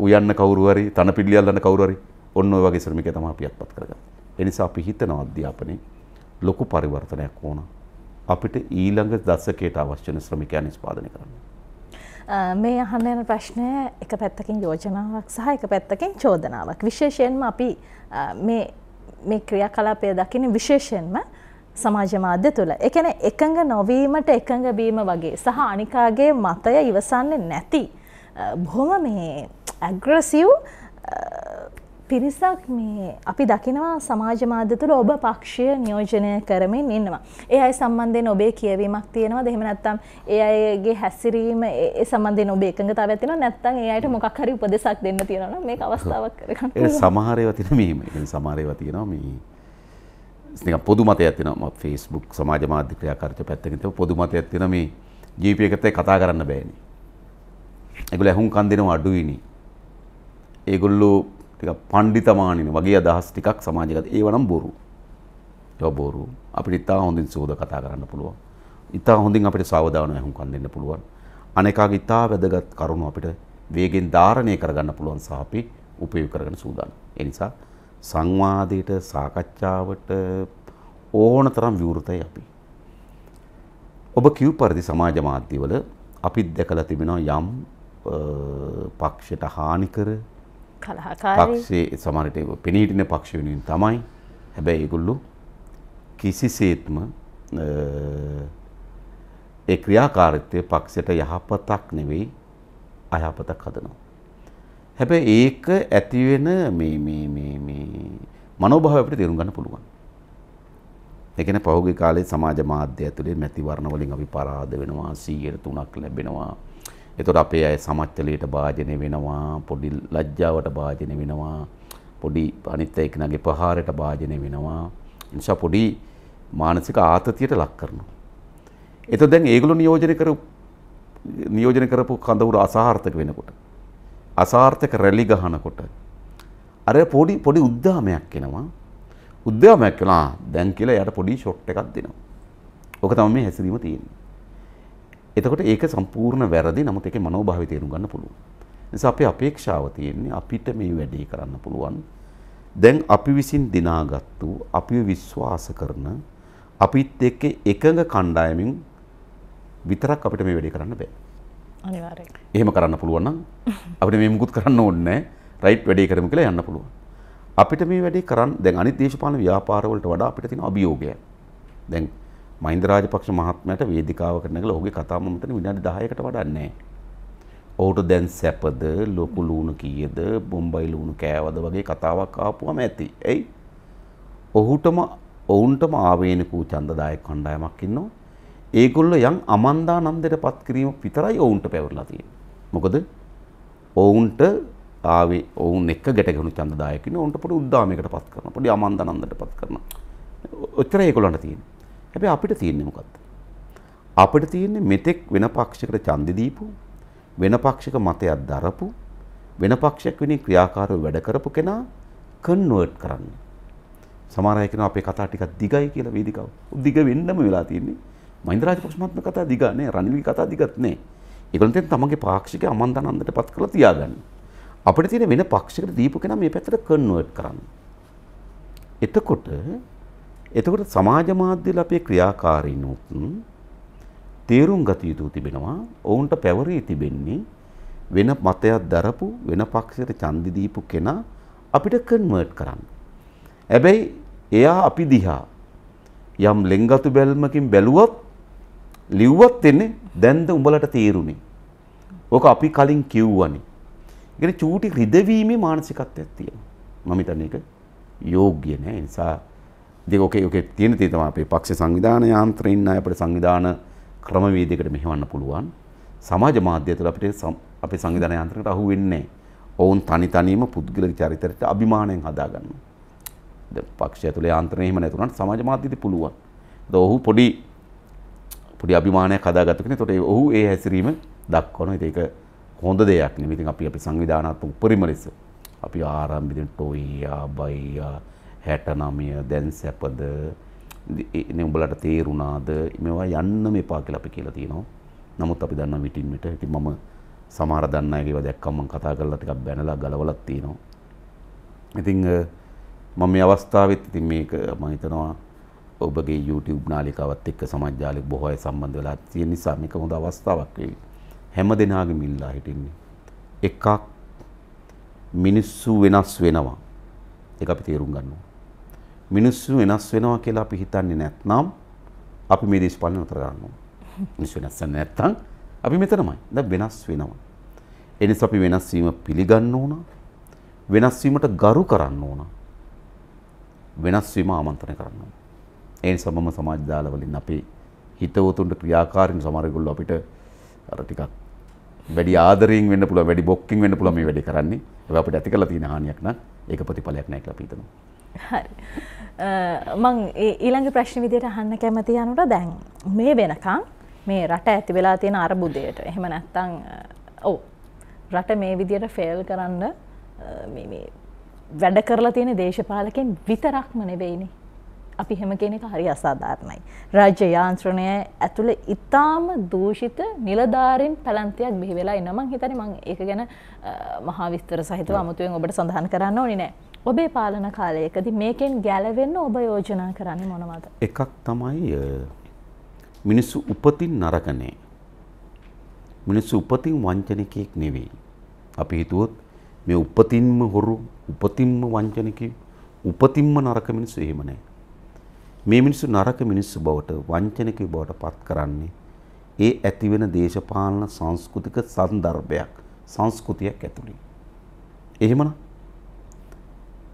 [SPEAKER 2] උයන්න කවුරුවරි තන පිල්ලියල්ලන්න කවුරරි ඔන්න ඔය වගේ ශ්‍රමික තමයි අපි අත්පත් කරගන්නේ. ඒ නිසා අපි හිතනවා අධ්‍යාපනයේ ලොකු පරිවර්තනයක් ඕන. අපිට ඊළඟ දශකයට අවශ්‍ය වෙන ශ්‍රමිකයන් නිෂ්පාදනය කරන්න.
[SPEAKER 1] මේ අහන්න යන ප්‍රශ්නය එක පැත්තකින් යෝජනාවක් සහ එක පැත්තකින් චෝදනාවක්. විශේෂයෙන්ම අපි මේ මේ ක්‍රියාකලාපය දකින විශේෂයෙන්ම සමාජ මාධ්‍ය තුළ. ඒ කියන්නේ එකඟ නොවීමට එකඟ වීම වගේ සහ අනිකාගේ මතය ඉවසන්නේ නැති බොහොම මේ ඇග්‍රසිව් uh, පිරිසක් මේ අපි දකිනවා සමාජ මාධ්‍ය තුළ ඔබ පක්ෂය නියෝජනය කරමින් ඉන්නවා. ඒ අය සම්බන්ධයෙන් ඔබේ කියවීමක් තියෙනවා. එහෙම නැත්නම් ඒ අයගේ හැසිරීම ඒ සම්බන්ධයෙන් ඔබ එකඟතාවයක් තියෙනවා. නැත්නම් ඒ අයට මොකක් හරි උපදෙසක් දෙන්න තියෙනවා නම් මේක අවස්ථාවක් කරගන්න. ඒ සමහර
[SPEAKER 2] ඒවා තියෙන මෙහෙම. ඒ සමහර ඒවා තියෙනවා මේ නිකන් පොදු මතයක් තියෙනවා. Facebook සමාජ මාධ්‍ය ක්‍රියාකාරීත්වය පැත්තකින් තියෙන පොදු මතයක් තියෙනවා මේ ජීවිතයකට කතා කරන්න බෑනේ. ඒගොල්ලෝ ඇහුම්කන් දෙනවා අඩුයිනේ. ඒගොල්ලෝ ටිකක් පණ්ඩිතමානින වගේ අදහස් ටිකක් සමාජගත ඒව නම් බොරු. ඒව බොරු. අපිට ඉතා හොඳින් සෝද කතා කරන්න පුළුවන්. ඉතා හොඳින් අපිට සාවධානව ඇහුම්කන් දෙන්න පුළුවන්. අනේකාගේ ඉතා වැදගත් කරුණු අපිට වේගෙන් ධාරණය කරගන්න පුළුවන් සහ අපි උපයෝග කරගන්න සූදානම්. ඒ නිසා සංවාදයට සාකච්ඡාවට ඕන තරම් විවෘතයි අපි. ඔබ කිව් පරිදි සමාජ මාධ්‍යවල අපිත් දැකලා තිබෙනවා යම් පක්ෂයට හානි කර
[SPEAKER 1] පක්ෂේ
[SPEAKER 2] සමහරට පෙනීටින පක්ෂ වෙනුවෙන් තමයි හැබැයි ඒගොල්ලෝ කිසිසේත්ම ඒ ක්‍රියාකාරීත්වය පක්ෂයට යහපතක් නෙවෙයි අයහපතක් හදනවා. හැබැයි ඒක ඇති වෙන මේ මේ මේ මේ මනෝභාවය අපිට තේරුම් ගන්න පුළුවන්. ඒ කියන්නේ පහුගිය කාලේ සමාජ මාධ්‍ය ඇතුලේ මැතිවරණ වලින් අපි පරාද වෙනවා 100ට 3ක් ලැබෙනවා එතකොට අපේ අය සමච්චලයට භාජනය වෙනවා, පොඩි ලැජ්ජාවට භාජනය වෙනවා, පොඩි අනිත් එක්කනගේ ප්‍රහාරයට භාජනය වෙනවා. නිසා පොඩි මානසික ආතතියට ලක් කරනවා. එතකොට දැන් ඒගොල්ලෝ නියෝජනය කරපු නියෝජනය කරපු කඳවුර අසාර්ථක වෙනකොට අසාර්ථක රැලි ගහනකොට අර පොඩි පොඩි උද්දාමයක් එනවා. උද්දාමයක් වෙලා දැන් කියලා එයාට පොඩි ෂොට් එකක් දෙනවා. ඕක තමයි මේ හැසිරීම තියෙන්නේ. එතකොට ඒක සම්පූර්ණ වැරදි නමුත් ඒකේ මනෝභාවය තේරුම් ගන්න පුළුවන්. නිසා අපේ අපේක්ෂාව තියෙන්නේ අපිට මේ වැඩේ කරන්න පුළුවන්. දැන් අපි විසින් දිනාගත්තු අපිව විශ්වාස කරන අපිත් එක්ක එකඟ කණ්ඩායමින් විතරක් අපිට මේ වැඩේ කරන්න බෑ. අනිවාර්යයෙන්. එහෙම කරන්න පුළුවන් නම් අපිට මේ මුකුත් කරන්න ඕනේ නැහැ. රයිට් වැඩේ කරමු කියලා යන්න පුළුවන්. අපිට මේ වැඩේ කරන් දැන් අනිත් දේශපාලන ව්‍යාපාර වලට වඩා අපිට තියෙන අභියෝගය. දැන් මහින්ද රාජපක්ෂ මහත්මයාට වේදිකාවකට නැගලා ඔහුගේ කතාව මම හිතන්නේ විනාඩි 10කට වඩා නැහැ. ඔහුට දැන් සැපද, ලොකු ලුණු කීයද, බොම්බයි ලුණු කෑවද වගේ කතාවක් ආපුවම ඇති. එයි. ඔහුටම ඔවුන්ටම ආවේනිකූ ඡන්දදායක කණ්ඩායමක් ඉන්නවා. ඒගොල්ලෝ යම් අමන්දා නන්දයටපත් කිරීම විතරයි ඔවුන්ට පැවරලා තියෙන්නේ. මොකද ඔවුන්ට ආවේ ඔවුන් එක්ක ගැටගුණු ඡන්දදායකිනු ඔවුන්ට පොඩි උද්දාමයකටපත් කරනවා. පොඩි අමන්දානන්දටපත් කරනවා. ඔච්චරයි ඒගොල්ලන්ට තියෙන්නේ. හැබැයි අපිට තියෙන්නේ මොකද්ද? අපිට තියෙන්නේ මෙතෙක් වෙන පක්ෂයකට ඡන්දෙ දීපු වෙන පක්ෂයක මතයක් දරපු වෙන පක්ෂයක් වෙනේ ක්‍රියාකාරව වැඩ කරපු කෙනා කන්වර්ට් කරන්න. සමහර අය කියනවා අපේ කතා ටිකක් දිගයි කියලා වේදිකාව. දිග වෙන්නම වෙලා තියෙන්නේ. මහින්ද රාජපක්ෂ මහත්ම කතා දිග නෑ, රනිල්ගේ කතා දිගත් නෑ. ඒගොල්ලන් තෙන් තමගේ පාක්ෂික අමන්තනන්දටපත් කරලා තියාගන්න. අපිට තියෙන වෙන පක්ෂයකට දීපු කෙනා මේ පැත්තට කන්වර්ට් කරන්න. එතකොට එතකොට සමාජ මාධ්‍යවල අපේ ක්‍රියාකාරීනොත් තේරුම් ගත යුතු තිබෙනවා ඔවුන්ට පැවරී තිබෙන්නේ වෙන මතයක් දරපු වෙන පක්ෂයට ඡන්දි දීපු කෙනා අපිට කන්වර්ට් කරන්න. හැබැයි එයා අපි දිහා යම් ලෙන්ගතු බැල්මකින් බැලුවත් ලිව්වත් එන්නේ දැන්ද උඹලට තේරුනේ. ඕක අපි කලින් කිව්වනේ. ඒ චූටි රිදවීමේ මානසිකත්වයක් තියෙනවා. මම හිතන්නේ ඒක යෝග්‍ය නෑ. ඒ නිසා ඉතින් ඕකේ ඕකේ තියෙන තේ තමයි අපේ පක්ෂ සංවිධාන යාන්ත්‍රය ඉන්න අය අපේ සංවිධාන ක්‍රමවේදයකට මෙහෙවන්න පුළුවන්. සමාජ මාධ්‍ය තුළ අපිට අපේ සංවිධාන යාන්ත්‍රයකට අහු වෙන්නේ ඔවුන් තනි තනියම පුද්ගලික චරිතයට අභිමාණයෙන් හදාගන්නවා. ද පක්ෂය තුළ යාන්ත්‍රණය එහෙම නැතුණාට සමාජ මාධ්‍යදී පුළුවන්. ද ඔහු පොඩි පොඩි අභිමානයක් හදාගත්ත කෙනෙක්. ඒතකොට ඔහු ඒ හැසිරීම දක්වනවා. ඒක හොඳ දෙයක් නෙමෙයි. ඉතින් අපි අපි සංවිධානාත්මක උපරිම ලෙස අපි ආරම්භ දෙන ටෝයියා බයියා හැට නමය දැන් සැපද උඹලට තේරුණාද මෙවා යන්න මේ පා කියල අපි කියලා තියෙනවා නමුත් අපි දන්න විටින්මිට ඇති මම සමහර දන්නයගේව දැක්කම්ම කතා කරලා ටිකක් බැනලා ගලවලත් තියෙනවා ඉතිං මම මේ අවස්ථාවත් ඉතින් මේක මම හිතනවා ඔබගේ YouTube නාලිකාවත් එක්ක සමාජාලික බොහෝ අය සම්බන්ධ වෙලා තියෙන නිසා මේක හොඳ අවස්ථාවක් වෙයි. හැම දිනාගෙම ඉල්ලා හිටින්නේ. එකක් මිනිස්සු වෙනස් වෙනවා. ඒක අපි තේරුම් ගන්න ඕනේ. මිනිස්සු වෙනස් වෙනවා කියලා අපි හිතන්නේ නැත්නම් අපි මේ දේශපාලන නතර කරනවා. මිනිස්සු වෙනස් නැත්නම් අපි මෙතනමයි. දැන් වෙනස් වෙනවා. ඒ නිසා අපි වෙනස් වීම පිළිගන්න ඕන. වෙනස් වීමට ගරු කරන්න ඕන. වෙනස් වීම ආමන්ත්‍රණය කරන්න ඕන. ඒ නිසා මම සමාජ දාලවලින් අපේ හිතවතුන්ට ක්‍රියාකාරීන් සමහර ඒගොල්ලෝ අපිට අර ටිකක් වැඩි ආදරයෙන් වෙන්න පුළුවන් වැඩි බොක්කින් වෙන්න පුළුවන් මේ වැඩේ කරන්නේ. ඒක අපිට ඇති කරලා තියෙන හානියක් නක් ඒක ප්‍රතිඵලයක් නෑ කියලා අපි හිතනවා.
[SPEAKER 1] මං ඊළඟ ප්‍රශ්න විදියට අහන්න කැමති යනුට දැන් මේ වෙනකං මේ රට ඇති වෙලා තියෙන අරබුදයට එහෙම නැත්තං ඔව රට මේ විදියට ෆෙල් කරන්න වැඩ කරලා තියෙන දේශපාලකෙන් විතරක්ම නෙවෙයිනේ අපි හෙම කෙනෙක හරි අසාධාරණයි. රාජ්‍ය යාන්ත්‍රණය ඇතුළ ඉතාම දූෂිත නිලධාරින් පැලන්තියක් බිහිවෙලා එන්න මං හිතන මං ඒක ගැන මහා විස්තර සහිතව අමුතුවෙන් ඔබට සඳහන් කරන්න ඕනි නෑ. ඔබේ පාලන කාලයකදී මේකෙන් ගැලවෙන්න ඔබ යෝජනා කරන්නේ මොනවද?
[SPEAKER 2] එකක් තමයි මිනිස්සු උපතින් නරකනේ. මිනිස්සු උපතින් වංචනිකයෙක් නෙවෙයි. අපි හිතුවොත් මේ උපතින්ම හොරු, උපතින්ම වංචනිකයෙක්, උපතින්ම නරක මිනිස්සු එහෙම නැහැ. මේ මිනිස්සු නරක මිනිස්සු බවට වංචනිකයෝ බවට පත් කරන්නේ ඒ ඇතිවෙන දේශපාලන සංස්කෘතික සන්දර්භයක් සංස්කෘතියක් ඇතුළේ. එහෙමනම්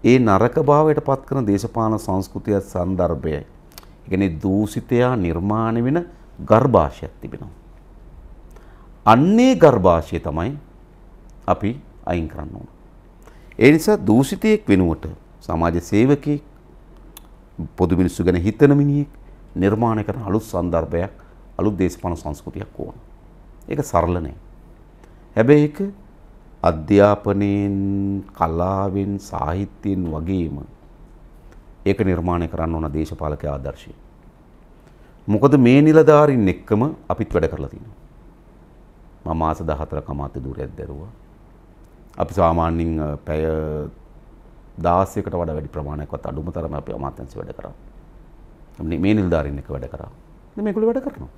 [SPEAKER 2] ඒ නරක භාවයට පත් කරන දේශපාලන සංස්කෘතිය සන්දර්භයයි. ඒ කියන්නේ දූෂිතයා නිර්මාණය වෙන ගර්භාෂයක් තිබෙනවා. අන්නේ ගර්භාෂය තමයි අපි අයින් කරන්න ඕන. ඒ නිසා දූෂිතයෙක් වෙනුවට සමාජ සේවකයෙක් පොදු මිනිස්සු ගැන හිතන මිනිහෙක් නිර්මාණය කරන අලුත් සන්දර්භයක් අලුත් දේශපාලන සංස්කෘතියක් ඕන. ඒක සරල නෑ. හැබැයි ඒක අධ්‍යාපනයෙන් කලාවෙන් සාහිත්‍යයෙන් වගේම ඒක නිර්මාණය කරන්න ඕන දේශපාලක ආදර්ශය. මොකද මේ නිලධාරීන් එක්කම අපිත් වැඩ කරලා තියෙනවා. මම මාස 14 කමාත්‍ය දුරයක් දැරුවා. අපි සාමාන්‍යයෙන් පැය 16කට වඩා වැඩි ප්‍රමාණයක්වත් අඩුම තරම අපි අමාත්‍යංශ වැඩ කරා. අපි මේ නිලධාරීන් එක්ක වැඩ කරා. මේගොල්ලෝ වැඩ කරනවා.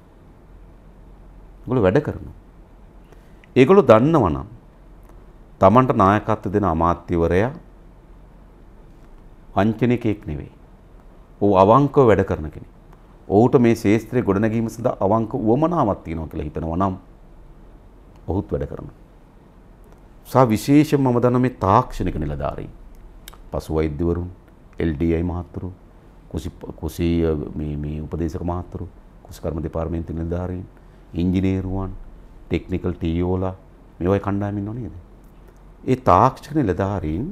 [SPEAKER 2] ඒගොල්ලෝ වැඩ කරනවා. ඒගොල්ලෝ දන්නවනම් තමන්ට නායකත්ව දෙන අමාත්‍යවරයා වංචනිකයෙක් නෙවෙයි. ඔහු අවංකව වැඩ කරන කෙනෙක්. ඔහුට මේ ශාස්ත්‍රයේ ගොඩනැගීම සඳහා අවංක උවමනාවක් තියෙනවා කියලා හිතනවා නම් ඔහුත් වැඩ කරනවා. සා විශේෂයෙන්ම මම දන්න මේ තාක්ෂණික නිලධාරීන් පසු වෛද්‍යවරුන් LDI මහත්තුරු කුසි කුසි මේ මේ උපදේශක මහත්තුරු කුසි කර්ම දෙපාර්තමේන්තු නිලධාරීන් ඉංජිනේරුවන් ටෙක්නිකල් ටීඕලා මේවයි කණ්ඩායම් ඉන්නව නේද ඒ තාක්ෂණ නිලධාරීන්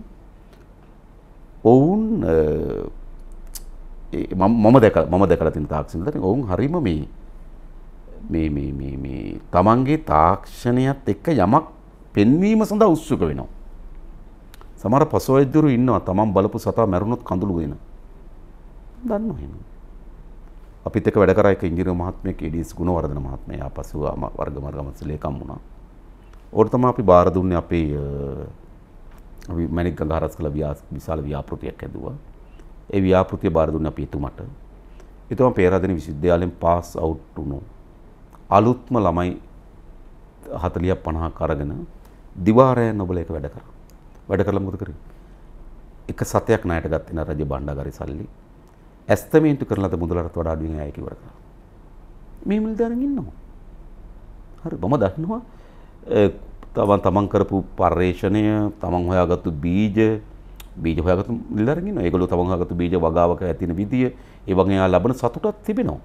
[SPEAKER 2] ඔවුන් මම දැක මම දැකලා තියෙන තාක්ෂණ නිලධාරීන් ඔවුන් හරීම මේ මේ මේ මේ මේ තමන්ගේ තාක්ෂණයත් එක්ක යමක් පෙන්වීම සඳහා උත්සුක වෙනවා. සමහර පසෝයද්දුරු ඉන්නවා තමන් බලපු සතා මැරුණොත් කඳුළු වෙන. දන්නව එහෙම. අපිත් එක්ක වැඩ කරා එක ඉංජිනේරු මහත්මයෙක් ඒඩීස් ගුණවර්ධන මහත්මයා ආපසු වර්ග මාර්ග මැතිලේ කම් වුණා. ඕකට තමයි අපි බාර දුන්නේ අපේ අපි මැණික් ගඟ හරස් කළ විශාල ව්‍යාපෘතියක් ඇදුවා. ඒ ව්‍යාපෘතිය බාර දුන්නේ අපි එතුමට. එතුමා පේරාදෙනි විශ්වවිද්‍යාලයෙන් පාස් අවුට් වුණා. අලුත්ම ළමයි 40 50ක් අරගෙන දිවාරය නොබල එක වැඩ කරා. වැඩ කරලා මොකද කරේ? එක සතයක් ණයට ගත්තේ නා රජ බණ්ඩාගාරේ සල්ලි. ඇස්තමේන්තු කරලාද මුදලට වඩා අඩුවෙන් අය කිවර කරා. මේ මුල් දරන් ඉන්නවා. හරි මම දන්නවා තමන් තමන් කරපු පර්යේෂණය තමන් හොයාගත්තු බීජ බීජ හොයාගත්තු ඉල්ලරගෙන ඒගොල්ලෝ තමන් හොයාගත්තු බීජ වගාවක ඇතින විදිය ඒ වගේ එයා ලබන සතුටක් තිබෙනවා.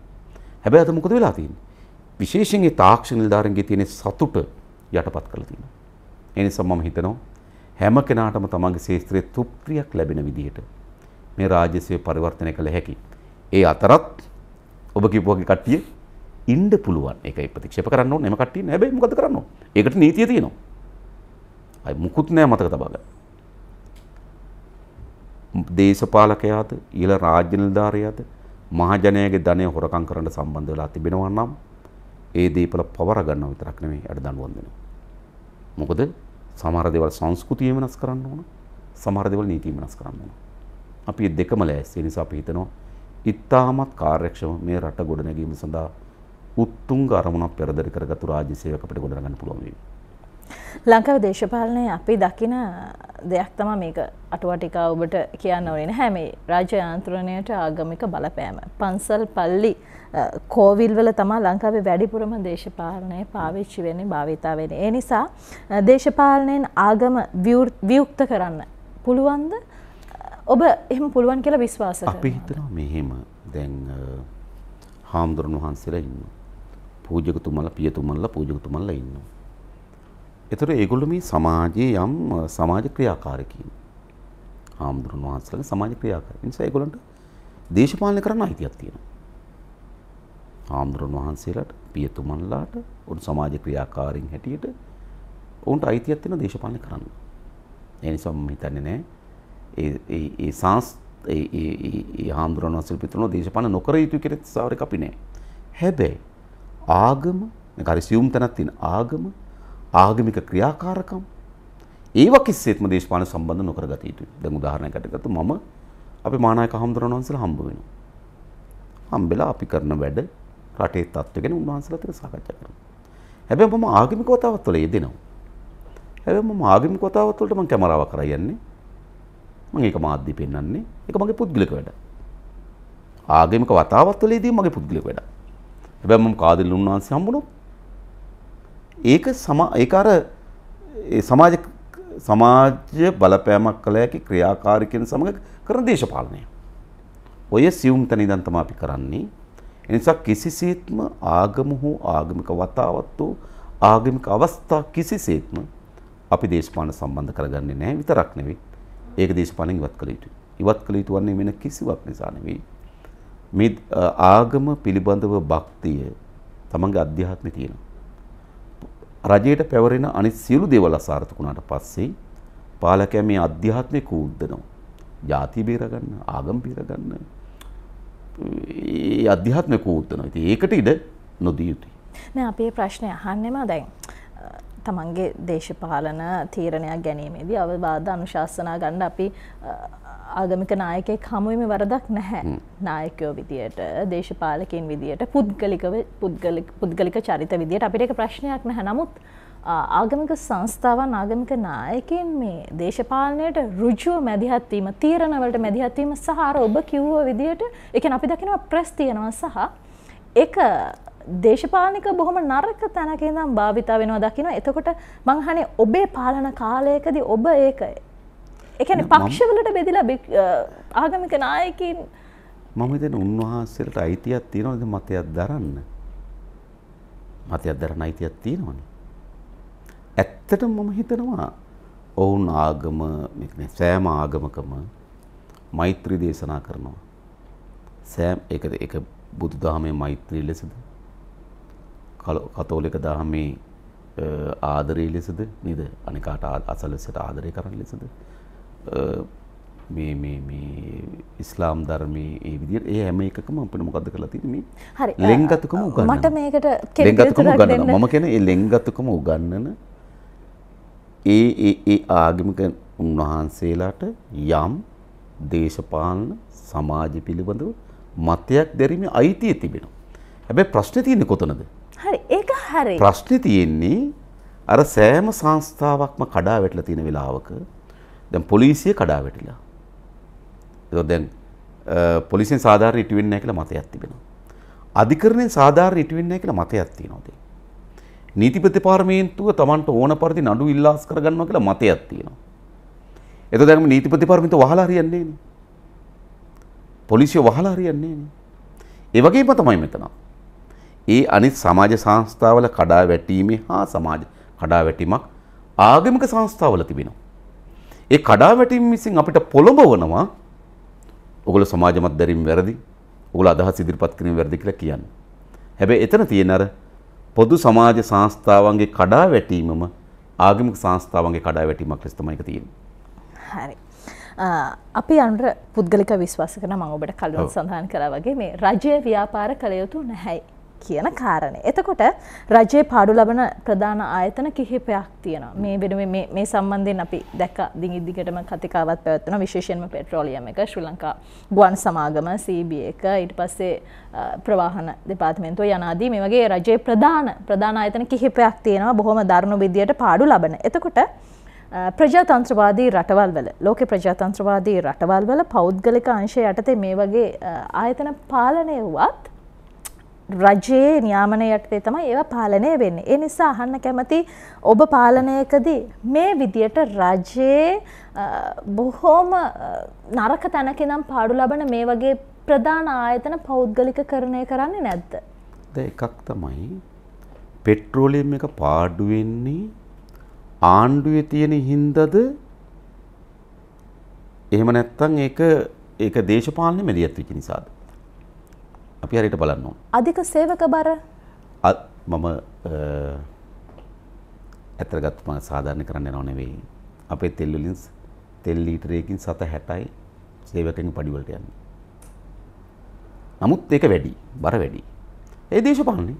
[SPEAKER 2] හැබැයි අද මොකද වෙලා තියෙන්නේ? විශේෂයෙන් ඒ තාක්ෂණ නිලධාරීන්ගේ තියෙන සතුට යටපත් කරලා තියෙනවා. ඒ නිසා මම හිතනවා හැම කෙනාටම තමන්ගේ ශේත්‍රයේ තෘප්තියක් ලැබෙන විදියට මේ රාජ්‍ය සේවය පරිවර්තනය කළ හැකි. ඒ අතරත් ඔබ කිව්වාගේ කට්ටිය ඉන්න පුළුවන්. ඒකයි ප්‍රතික්ෂේප කරන්න ඕනේ. එම කට්ටිය නෑ හැබැයි මොකද කරන්න ඕනේ? ඒකට නීතිය තියෙනවා. අය මුකුත් නෑ මතක තබා ගන්න. දේශපාලකයාද ඊළ රාජ්‍ය නිලධාරියාද මහජනයාගේ ධනය හොරකම් කරන්න සම්බන්ධ වෙලා තිබෙනවා නම් ඒ දීපල පවර ගන්නව විතරක් නෙමෙයි අර දඬුවම් දෙනවා. මොකද සමහර දේවල් සංස්කෘතිය වෙනස් කරන්න ඕන. සමහර දේවල් නීතිය වෙනස් කරන්න ඕන. අපි දෙකම ලෑස්ති නිසා අපි හිතනවා ඉතාමත් කාර්යක්ෂම මේ රට ගොඩනැගීම සඳහා උත්තුංග අරමුණක් පෙරදරි කරගත්තු රාජ්‍ය සේවක අපිට ගොඩනගන්න පුළුවන් වෙයි.
[SPEAKER 1] ලංකාව දේශපාලනය අපි දකින දෙයක් තම මේක අටුවටිකා ඔබට කියන්න ඕනේ නැහැ මේ රාජ්‍ය යාන්ත්‍රණයට ආගමික බලපෑම. පන්සල් පල්ලි කෝවිල්වල තමා ලංකාවේ වැඩිපුරම දේශපාලනය පාවිච්චි වෙන්නේ භාවිතා වෙන්නේ. ඒ නිසා දේශපාලනයෙන් ආගම ව්‍යුක්ත කරන්න පුළුවන්ද? ඔබ එහෙම පුළුවන් කියලා විශ්වාස කරනවා. අපි
[SPEAKER 2] හිතනවා මෙහෙම දැන් හාමුදුරන් වහන්සේලා ඉන්නවා. පූජකතුමලා පියතුමන්ලා පූජකතුමන්ලා ඉන්නවා. ඒතර ඒගොල්ලෝ මේ සමාජයේ යම් සමාජ ක්‍රියාකාරකීන්. ආම්දුරුන් වහන්සේලාගේ සමාජ ක්‍රියාකාරකීන්. ඒ නිසා ඒගොල්ලන්ට දේශපාලනය කරන්න අයිතියක් තියෙනවා. ආම්දුරුන් වහන්සේලාට පියතුමන්ලාට උන් සමාජ ක්‍රියාකාරීන් හැටියට ඔවුන්ට අයිතියක් තියෙනවා දේශපාලනය කරන්න. ඒ නිසා මම හිතන්නේ නෑ ඒ ඒ ඒ සංස් ඒ ඒ ඒ ආම්දුරුන් වහන්සේලා පිටුන දේශපාලන නොකර යුතු කියලා සාවරයක් අපි නෑ. හැබැයි ආගම මේක හරි සියුම් තැනක් තියෙන ආගම ආගමික ක්‍රියාකාරකම් ඒවා කිසිසේත්ම දේශපාලන සම්බන්ධ නොකර ගත යුතුයි. දැන් උදාහරණයකට ගත්තොත් මම අපේ මහානායක හඳුරන වංශල හම්බ වෙනවා. හම්බෙලා අපි කරන වැඩ රටේ තත්ත්ව ගැන උන්වහන්සේලාට සාකච්ඡා කරනවා. හැබැයි මම ආගමික වතාවත් වල යෙදෙනවා. හැබැයි මම ආගමික වතාවත් වලට මම කැමරාවක් කරා යන්නේ. මම ඒක මාධ්‍ය පෙන්වන්නේ. ඒක මගේ පුද්ගලික වැඩ. ආගමික වතාවත් වලදී මගේ පුද්ගලික වැඩක්. හැබැයි මම කාදිල් උන්වහන්සේ හම්බුණොත් ඒක සම ඒක අර සමාජ සමාජ බලපෑමක් කළ හැකි ක්‍රියාකාරීකෙන් සමග කරන දේශපාලනය. ඔය සියුම් තැන ඉඳන් තමයි අපි කරන්නේ. ඒ නිසා කිසිසේත්ම ආගම හෝ ආගමික වතාවත් හෝ ආගමික අවස්ථා කිසිසේත්ම අපි දේශපාලන සම්බන්ධ කරගන්නේ නැහැ විතරක් නෙවෙයි. ඒක දේශපාලෙන් ඉවත් කළ යුතුයි. ඉවත් කළ යුතු වන්නේ වෙන කිසිවක් නිසා නෙවෙයි. මේ ආගම පිළිබඳව භක්තිය තමන්ගේ අධ්‍යාත්මේ තියෙනවා. රජයට පැවරෙන අනිත් සියලු දේවල් අසාර්ථක වුණාට පස්සේ පාලකයා මේ අධ්‍යාත්මේ කූද්දනවා. ಜಾති බේර ගන්න, ආගම් බේර ගන්න. ඒ අධ්‍යාත්මේ කූද්දනවා. ඉතින් ඒකට ඉඩ නොදිය යුතුයි.
[SPEAKER 1] නෑ අපේ ප්‍රශ්නේ අහන්නෙම දැන් තමන්ගේ දේශපාලන තීරණයක් ගැනීමේදී අවවාද අනුශාසනා ගන්න අපි ආගමික නායකෙක් හමුවීම වරදක් නැහැ නායකයෝ විදියට දේශපාලකින් විදියට පුද්ගලිකව පුද්ගලික චරිත විදියට අපිට එක ප්‍රශ්නයක් නැහැ නමුත් ආගමික සංස්ථාවන් ආගමික නායකෙන් මේ දේශපාලනයට රුජුව මැදිහත්වීම තීරණවලට මැදිහත්වීම සහ අර ඔබ කිව්ව විදියට එක අපි දකිනවා ප්‍රස් තියෙනවා සහ එක දේශපාලනික බොහොම නරක තැනක ඉඳන් භාවිතා වෙනවා දකිනවා එතකොට මං හනේ ඔබේ පාලන කාලයකදී ඔබ ඒක එකන පක්ෂවලට බෙදිලා ආගමික නායකින්
[SPEAKER 2] මම දෙන උන්වහන්සේට අයිතියක් තියෙනවද මතයක් දරන්න මතයක් දරන අයිතියක් තියෙනවනේ ඇත්තටම මම හිතනවා ඔවුන් ආගම සෑම ආගමකම මෛත්‍රී දේශනා කරනවා සෑම් එක එක බුදු දහමේ මෛත්‍රී ලෙසද කතෝලික දහමේ ආදරය ලෙසද නිද අනිකාට අසලසට ආදරය කරන ලෙසද ඉස්ලාම් ධර්මී ඒ විදි ඒ හැම එකම අපිට මොකද කරලා තියෙන්නේ මේ ලෙන්ගතුකම උගන්වන මට මේකට ලෙන්ගතුකම උගන්වන මම කියන්නේ ඒ ලෙන්ගතුකම උගන්වන ඒ ඒ ඒ ආගමික උන්වහන්සේලාට යම් දේශපාලන සමාජ පිළිබඳව මතයක් දැරීමේ අයිතිය තිබෙනවා. හැබැයි ප්‍රශ්නේ තියෙන්නේ කොතනද?
[SPEAKER 1] හරි ඒක හරි. ප්‍රශ්නේ
[SPEAKER 2] තියෙන්නේ අර සෑම සංස්ථාවක්ම කඩා වැටලා තියෙන වෙලාවක දැන් පොලිසිය කඩා වැටිලා. ඒතකොට දැන් පොලිසියෙන් සාධාරණ ඉටු වෙන්නේ නැහැ කියලා මතයක් තිබෙනවා. අධිකරණයෙන් සාධාරණ ඉටු වෙන්නේ නැහැ කියලා මතයක් තියෙනවා දැන්. නීති ප්‍රතිපාර්මේන්තුව Tamanට ඕන පරිදි නඩු ඉල්ලාස් කරගන්නවා කියලා මතයක් තියෙනවා. එතකොට දැන් නීති ප්‍රතිපාර්මේන්තුව වහලා හරියන්නේ නෑනේ. පොලිසිය වහලා හරියන්නේ නෑනේ. ඒ වගේම තමයි මෙතන. ඒ අනිත් සමාජ සංස්ථාවල කඩා වැටීමේ හා සමාජ කඩා වැටීමක් ආගමික සංස්ථාවල තිබෙනවා. ඒ කඩාවැටීම් විසින් අපිට පොළඹවනවා ඔගොල්ලෝ සමාජ මත්දරින් වැරදි, ඔගොල්ලෝ අදහස් ඉදිරිපත් කිරීම වැරදි කියලා කියන්නේ. හැබැයි එතන තියෙන අර පොදු සමාජ සංස්ථාවන්ගේ කඩාවැටීමම ආගමික සංස්ථාවන්ගේ කඩාවැටීමක් ලෙස තමයි ඒක තියෙන්නේ.
[SPEAKER 1] හරි. අපි අනුර පුද්ගලික විශ්වාස කරන මම ඔබට කලින් සඳහන් කරා වගේ මේ රජය ව්‍යාපාර කළ යුතු නැහැයි කියන කාරණය. එතකොට රජයේ පාඩු ලබන ප්‍රධාන ආයතන කිහිපයක් තියෙනවා. මේ වෙනුවෙන් මේ මේ සම්බන්ධයෙන් අපි දැක්ක දිගින් දිගටම කතිකාවක් පැවැත්වෙනවා. විශේෂයෙන්ම පෙට්‍රෝලියම් එක, ශ්‍රී ලංකා ගුවන් සමාගම, CB එක, ඊට පස්සේ ප්‍රවාහන දෙපාර්තමේන්තුව යන ආදී මේ වගේ රජයේ ප්‍රධාන ප්‍රධාන ආයතන කිහිපයක් තියෙනවා. බොහොම දරුණු විදියට පාඩු ලබන. එතකොට ප්‍රජාතන්ත්‍රවාදී රටවල් වල ලෝක ප්‍රජාතන්ත්‍රවාදී රටවල් වල පෞද්ගලික අංශය යටතේ මේ වගේ ආයතන පාලනය වුවත් රජයේ නියාමන යටතේ තමයි ඒවා පාලනය වෙන්නේ. ඒ නිසා අහන්න කැමති ඔබ පාලනයකදී මේ විදියට රජයේ බොහෝම නරක තැනක නම් පාඩු ලබන මේ වගේ ප්‍රධාන ආයතන පෞද්ගලික කරණය කරන්නේ නැද්ද?
[SPEAKER 2] ද එකක් තමයි පෙට්‍රෝලියම් එක පාඩු වෙන්නේ ආණ්ඩුවේ තියෙන හින්දාද එහෙම නැත්නම් ඒක ඒක දේශපාලනේ මෙලියත් වෙච්ච නිසාද? අපි හරියට බලන්න ඕන.
[SPEAKER 1] අධික සේවක බර
[SPEAKER 2] මම ඇත්තට ගත්තම සාධාරණ කරන්න යනව නෙවෙයි. අපේ තෙල් වලින් තෙල් ලීටරයකින් 760යි සේවකකින් පඩි වලට යන්නේ. නමුත් ඒක වැඩි, බර වැඩි. ඒ දේශපාලනේ.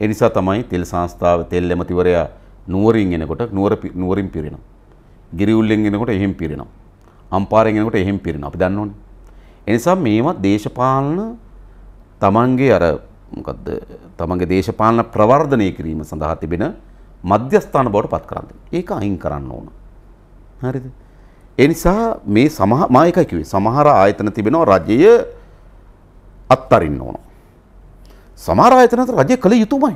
[SPEAKER 2] ඒ නිසා තමයි තෙල් සංස්ථාව තෙල් ඇමතිවරයා නුවරින් එනකොට නුවර නුවරින් පිරිනවා. ගිරිඋල්ලෙන් එනකොට එහෙම් පිරිනවා. අම්පාරෙන් එනකොට එහෙම් පිරිනවා. අපි දන්නෝනේ. එනිසා මේවා දේශපාලන තමන්ගේ අර මොකද්ද තමන්ගේ දේශපාලන ප්‍රවර්ධනය කිරීම සඳහා තිබෙන මධ්‍යස්ථාන බවට පත් කරන්න. ඒක අයින් කරන්න ඕන. හරිද? ඒ නිසා මේ සමහ මා එකයි කිව්වේ සමහර ආයතන තිබෙනවා රජය අත්තරින්න ඕන. සමහර ආයතන රජය කළ යුතුමයි.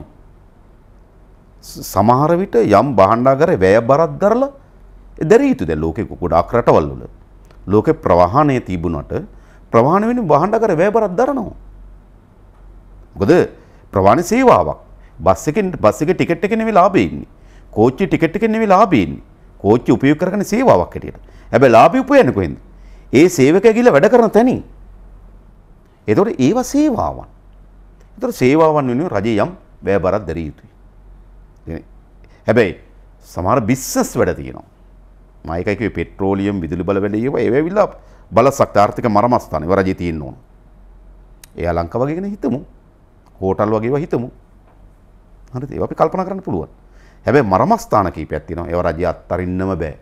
[SPEAKER 2] සමහර විට යම් භාණ්ඩාගාරේ වැය බරක් දරලා දැරිය යුතුද ලෝකේ ගොඩාක් රටවල් වල. ලෝකේ ප්‍රවාහණය තිබුණාට ප්‍රමාණ වෙන වහන්න කර වැයබරක් දරනවා. මොකද ප්‍රවාහන සේවාවක්. බස් එකෙන් බස් එකේ ටිකට් එක නෙවෙයි ලාභේ ඉන්නේ. කෝච්චි ටිකට් එක නෙවෙයි ලාභේ ඉන්නේ. කෝච්චි උපයෝග කරගෙන සේවාවක් හැටියට. හැබැයි ලාභය උපයන්නේ කොහෙන්ද? ඒ සේවකයා ගිහිල්ලා වැඩ කරන තැනින්. ඒතකොට ඒවා සේවාවන්. ඒතකොට සේවාවන් වෙනුවෙන් රජය යම් වැයබරක් දැරිය යුතුයි. හැබැයි සමහර බිස්නස් වැඩ තියෙනවා. මම එකයි කිව්වේ පෙට්‍රෝලියම් විදුලි බල වැඩ ඒවා ඒවා විලාප බලසක්ට ආර්ථික මරමස්ථාන වරජී තියෙන්න ඕන. එයා ලංකාව වගේගෙන හිතමු. හෝටල් වගේව හිතමු. හරිද? ඒවා අපි කල්පනා කරන්න පුළුවන්. හැබැයි මරමස්ථාන කීපයක් තියෙනවා. ඒවා රජය අත්තරින්නම බෑ.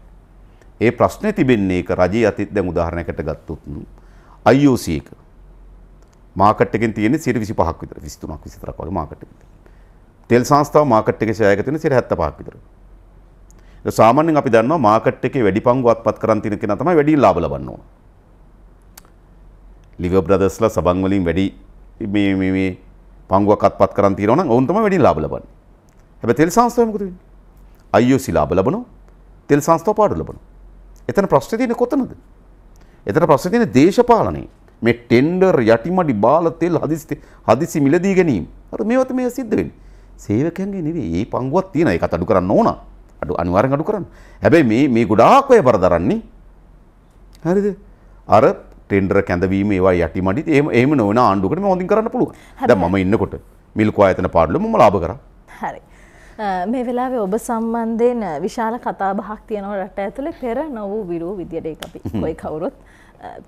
[SPEAKER 2] ඒ ප්‍රශ්නේ තිබෙන්නේ ඒක රජයේ අතිත් දැන් උදාහරණයකට ගත්තොත් IOC එක මාකට් එකෙන් තියෙන්නේ 125ක් විතර 23ක් 24ක් වගේ මාකට් එකක්. තෙල් සංස්ථාව මාකට් එකේ ෂෙයාර් එක තියෙන 75ක් විතර. සාමාන්‍යයෙන් අපි දන්නවා මාකට් එකේ වැඩි පංගුවක් පත් කරන් තියෙන කෙනා තමයි වැඩි ලාභ ලබන්න ඕන. ලිව බ්‍රදස්ලා සබන් වලින් වැඩි මේ මේ මේ පංගුවක් අත්පත් කරන් තියෙනවා නම් ඔවුන් තමයි වැඩි ලාභ ලබන්නේ. හැබැයි තෙල් සංස්ථාව මොකද වෙන්නේ? IOC ලාභ ලබනවා. තෙල් සංස්ථාව පාඩු ලබනවා. එතන ප්‍රශ්නේ තියෙන්නේ කොතනද? එතන ප්‍රශ්නේ තියෙන්නේ දේශපාලනේ. මේ ටෙන්ඩර් යටිමඩි බාල තෙල් හදිසි හදිසි මිලදී ගැනීම. අර මේවත් මේ සිද්ධ වෙන්නේ. සේවකයන්ගේ නෙවෙයි. මේ පංගුවක් තියෙන එකත් අඩු කරන්න ඕන. අඩු අනිවාර්යෙන් අඩු කරන්න. හැබැයි මේ මේ ගොඩාක් අය බර දරන්නේ. හරිද? අර ටෙන්ඩර කැඳවීම ඒවා යටිමඩි එහෙම එහෙම නොවන ආණ්ඩුවකට මම හොඳින් කරන්න පුළුවන්. දැන් මම ඉන්නකොට මිල්කෝ ආයතන පාඩුවල මම ලාභ කරා.
[SPEAKER 1] හරි. මේ වෙලාවේ ඔබ සම්බන්ධයෙන් විශාල කතා බහක් තියෙනවා රට ඇතුලේ පෙර නො වූ විරූ විදියට ඒක අපි කොයි කවුරුත්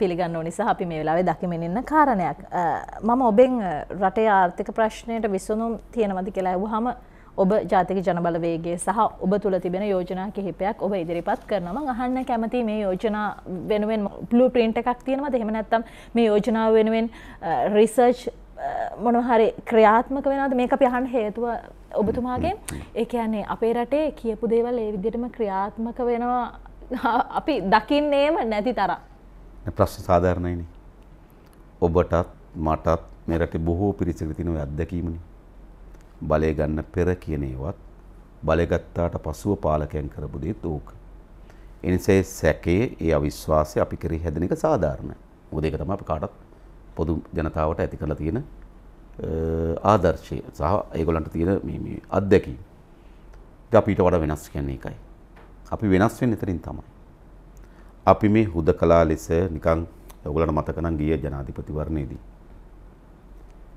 [SPEAKER 1] පිළිගන්න නිසා අපි මේ වෙලාවේ දකිමින් ඉන්න කාරණයක්. මම ඔබෙන් රටේ ආර්ථික ප්‍රශ්නයට විසඳුම් තියෙනවද කියලා ඇහුවාම ඔබ ජාතික ජනබලවේගේ සහ ඔබ තුළ තිබෙන යෝජනා කිහිපයක් ඔබ ඉදිරිපත් කරනම අහන්න කැමති මේ යෝජනා වෙනුවෙන් පලු ප්‍රින්ට් එකක් තියෙනවා දෙහෙම නැත්තම් මේ යෝජනාව වෙනුවෙන් රිසර්ච් මොනහරි ක්‍රියාත්මක වෙනද මේක පිහන් හේතුව ඔබතුමාගේ ඒකයන්නේ අපේ රටේ කියපු දේවල් ඒ විදිටම ක්‍රියාත්මක වෙනවා අපි දකින්නේම නැති තර
[SPEAKER 2] ප්‍රශ්න සාධාරණයින ඔබටත් මටත් මෙරට බොහෝ පිරිසක තිනව අත්දැකීමනි බලය ගන්න පෙර කියන ඒවත් බලය ගත්තාට පසුව පාලකයන් කරපු දේත් ඕක. එනිසේ සැකයේ ඒ අවිශ්වාසය අපි කරේ හැදෙන එක සාධාරණයි. මොකද ඒක තමයි අපි කාටත් පොදු ජනතාවට ඇති කරලා තියෙන ආදර්ශය සහ ඒගොල්ලන්ට තියෙන මේ මේ අත්දැකීම. අපිට වඩා වෙනස් කියන්නේ ඒකයි. අපි වෙනස් වෙන්නේ එතනින් තමයි. අපි මේ හුදකලා ලෙස නිකන් ඔයගොල්ලන්ට මතක නම් ගිය ජනාධිපතිවරණයේදී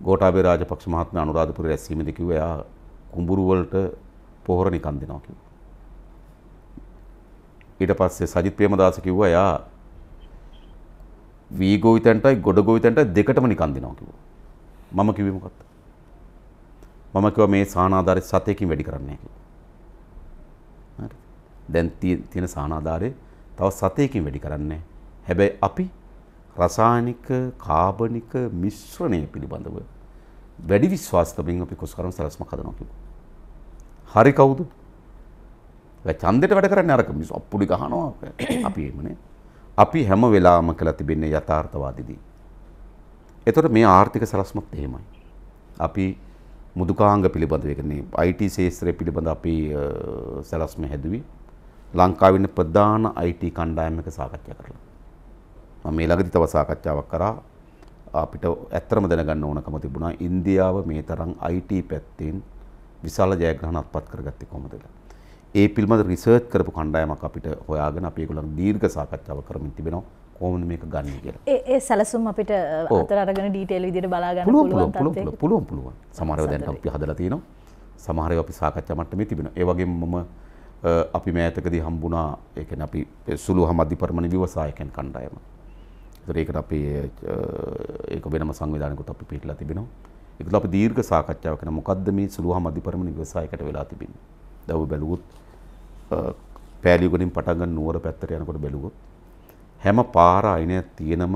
[SPEAKER 2] ගෝටාබේ රාජපක්ෂ මහත්මය අනුරාධපුර රැස්වීමේදී කිව්වා එයා කුඹුරු වලට පොහොර නිකන් දෙනවා කිව්වා. ඊට පස්සේ සජිත් ප්‍රේමදාස කිව්වා එයා වී ගෝවිතන්ටයි ගොඩ ගෝවිතන්ටයි දෙකටම නිකන් දෙනවා කිව්වා. මම කිව්වේ මොකක්ද? මම කිව්වා මේ සානාධාරේ සතයකින් වැඩි කරන්නේ නැහැ කියලා. දැන් තියෙන සානාධාරේ තව සතයකින් වැඩි කරන්නේ හැබැයි අපි රසායනික කාබනික මිශ්‍රණය පිළිබඳව වැඩි විශ්වාසකමින් අපි කොස්කරම සලස්මක් හදනවා කිව්වා. හරි කවුද? ඒ ඡන්දෙට වැඩ කරන්නේ අරක මිනිස්සු අප්පුඩි ගහනවා. අපි එහෙමනේ. අපි හැම වෙලාවම කළා තිබෙන්නේ යථාර්ථවාදීදී. එතකොට මේ ආර්ථික සලස්මත් එහෙමයි. අපි මුදුකාංග පිළිබඳව කියන්නේ IT ශාස්ත්‍රය පිළිබඳ අපි සලස්ම හැදුවේ ලංකාවේ ඉන්න ප්‍රධාන IT කණ්ඩායම එක සාකච්ඡා කරලා. මම මේ ළඟදි තව සාකච්ඡාවක් කරා අපිට ඇත්තරම දැනගන්න ඕනකම තිබුණා ඉන්දියාව මේ තරම් IT පැත්තෙන් විශාල ජයග්‍රහණයක් පත් කරගත්තේ කොහොමද ඒ පිළිබඳ රිසර්ච් කරපු කණ්ඩායමක් අපිට හොයාගෙන අපි ඒගොල්ලන් දීර්ඝ සාකච්ඡාවක් කරමින් තිබෙනවා කොහොමද මේක ගන්න කියලා.
[SPEAKER 1] ඒ ඒ සැලසුම් අපිට අතර අරගෙන ඩීටේල් විදිහට බලා ගන්න පුළුවන් පුළුවන්
[SPEAKER 2] පුළුවන් පුළුවන්. සමහරව දැන් අපි හදලා තිනවා. සමහරව අපි සාකච්ඡා මට්ටමේ තිබෙනවා. ඒ වගේම මම අපි මෑතකදී හම්බුණා ඒ කියන්නේ අපි සුළු හමදි පර්මණ ව්‍යවසායකයන් කණ්ඩායමක්. ඒකට අපේ ඒක වෙනම සංවිධානයකට අපි පිටලා තිබෙනවා. ඒකත් අපි දීර්ඝ සාකච්ඡාවක් කරන මොකද්ද මේ සුළුහම අධිපරමණ ව්‍යවසායකට වෙලා තිබෙන්නේ. දව බැලුවොත් පෑලියුගලින් පටන් ගන්න නුවර පැත්තට යනකොට බැලුවොත් හැම පාර අයිනයක් තියෙනම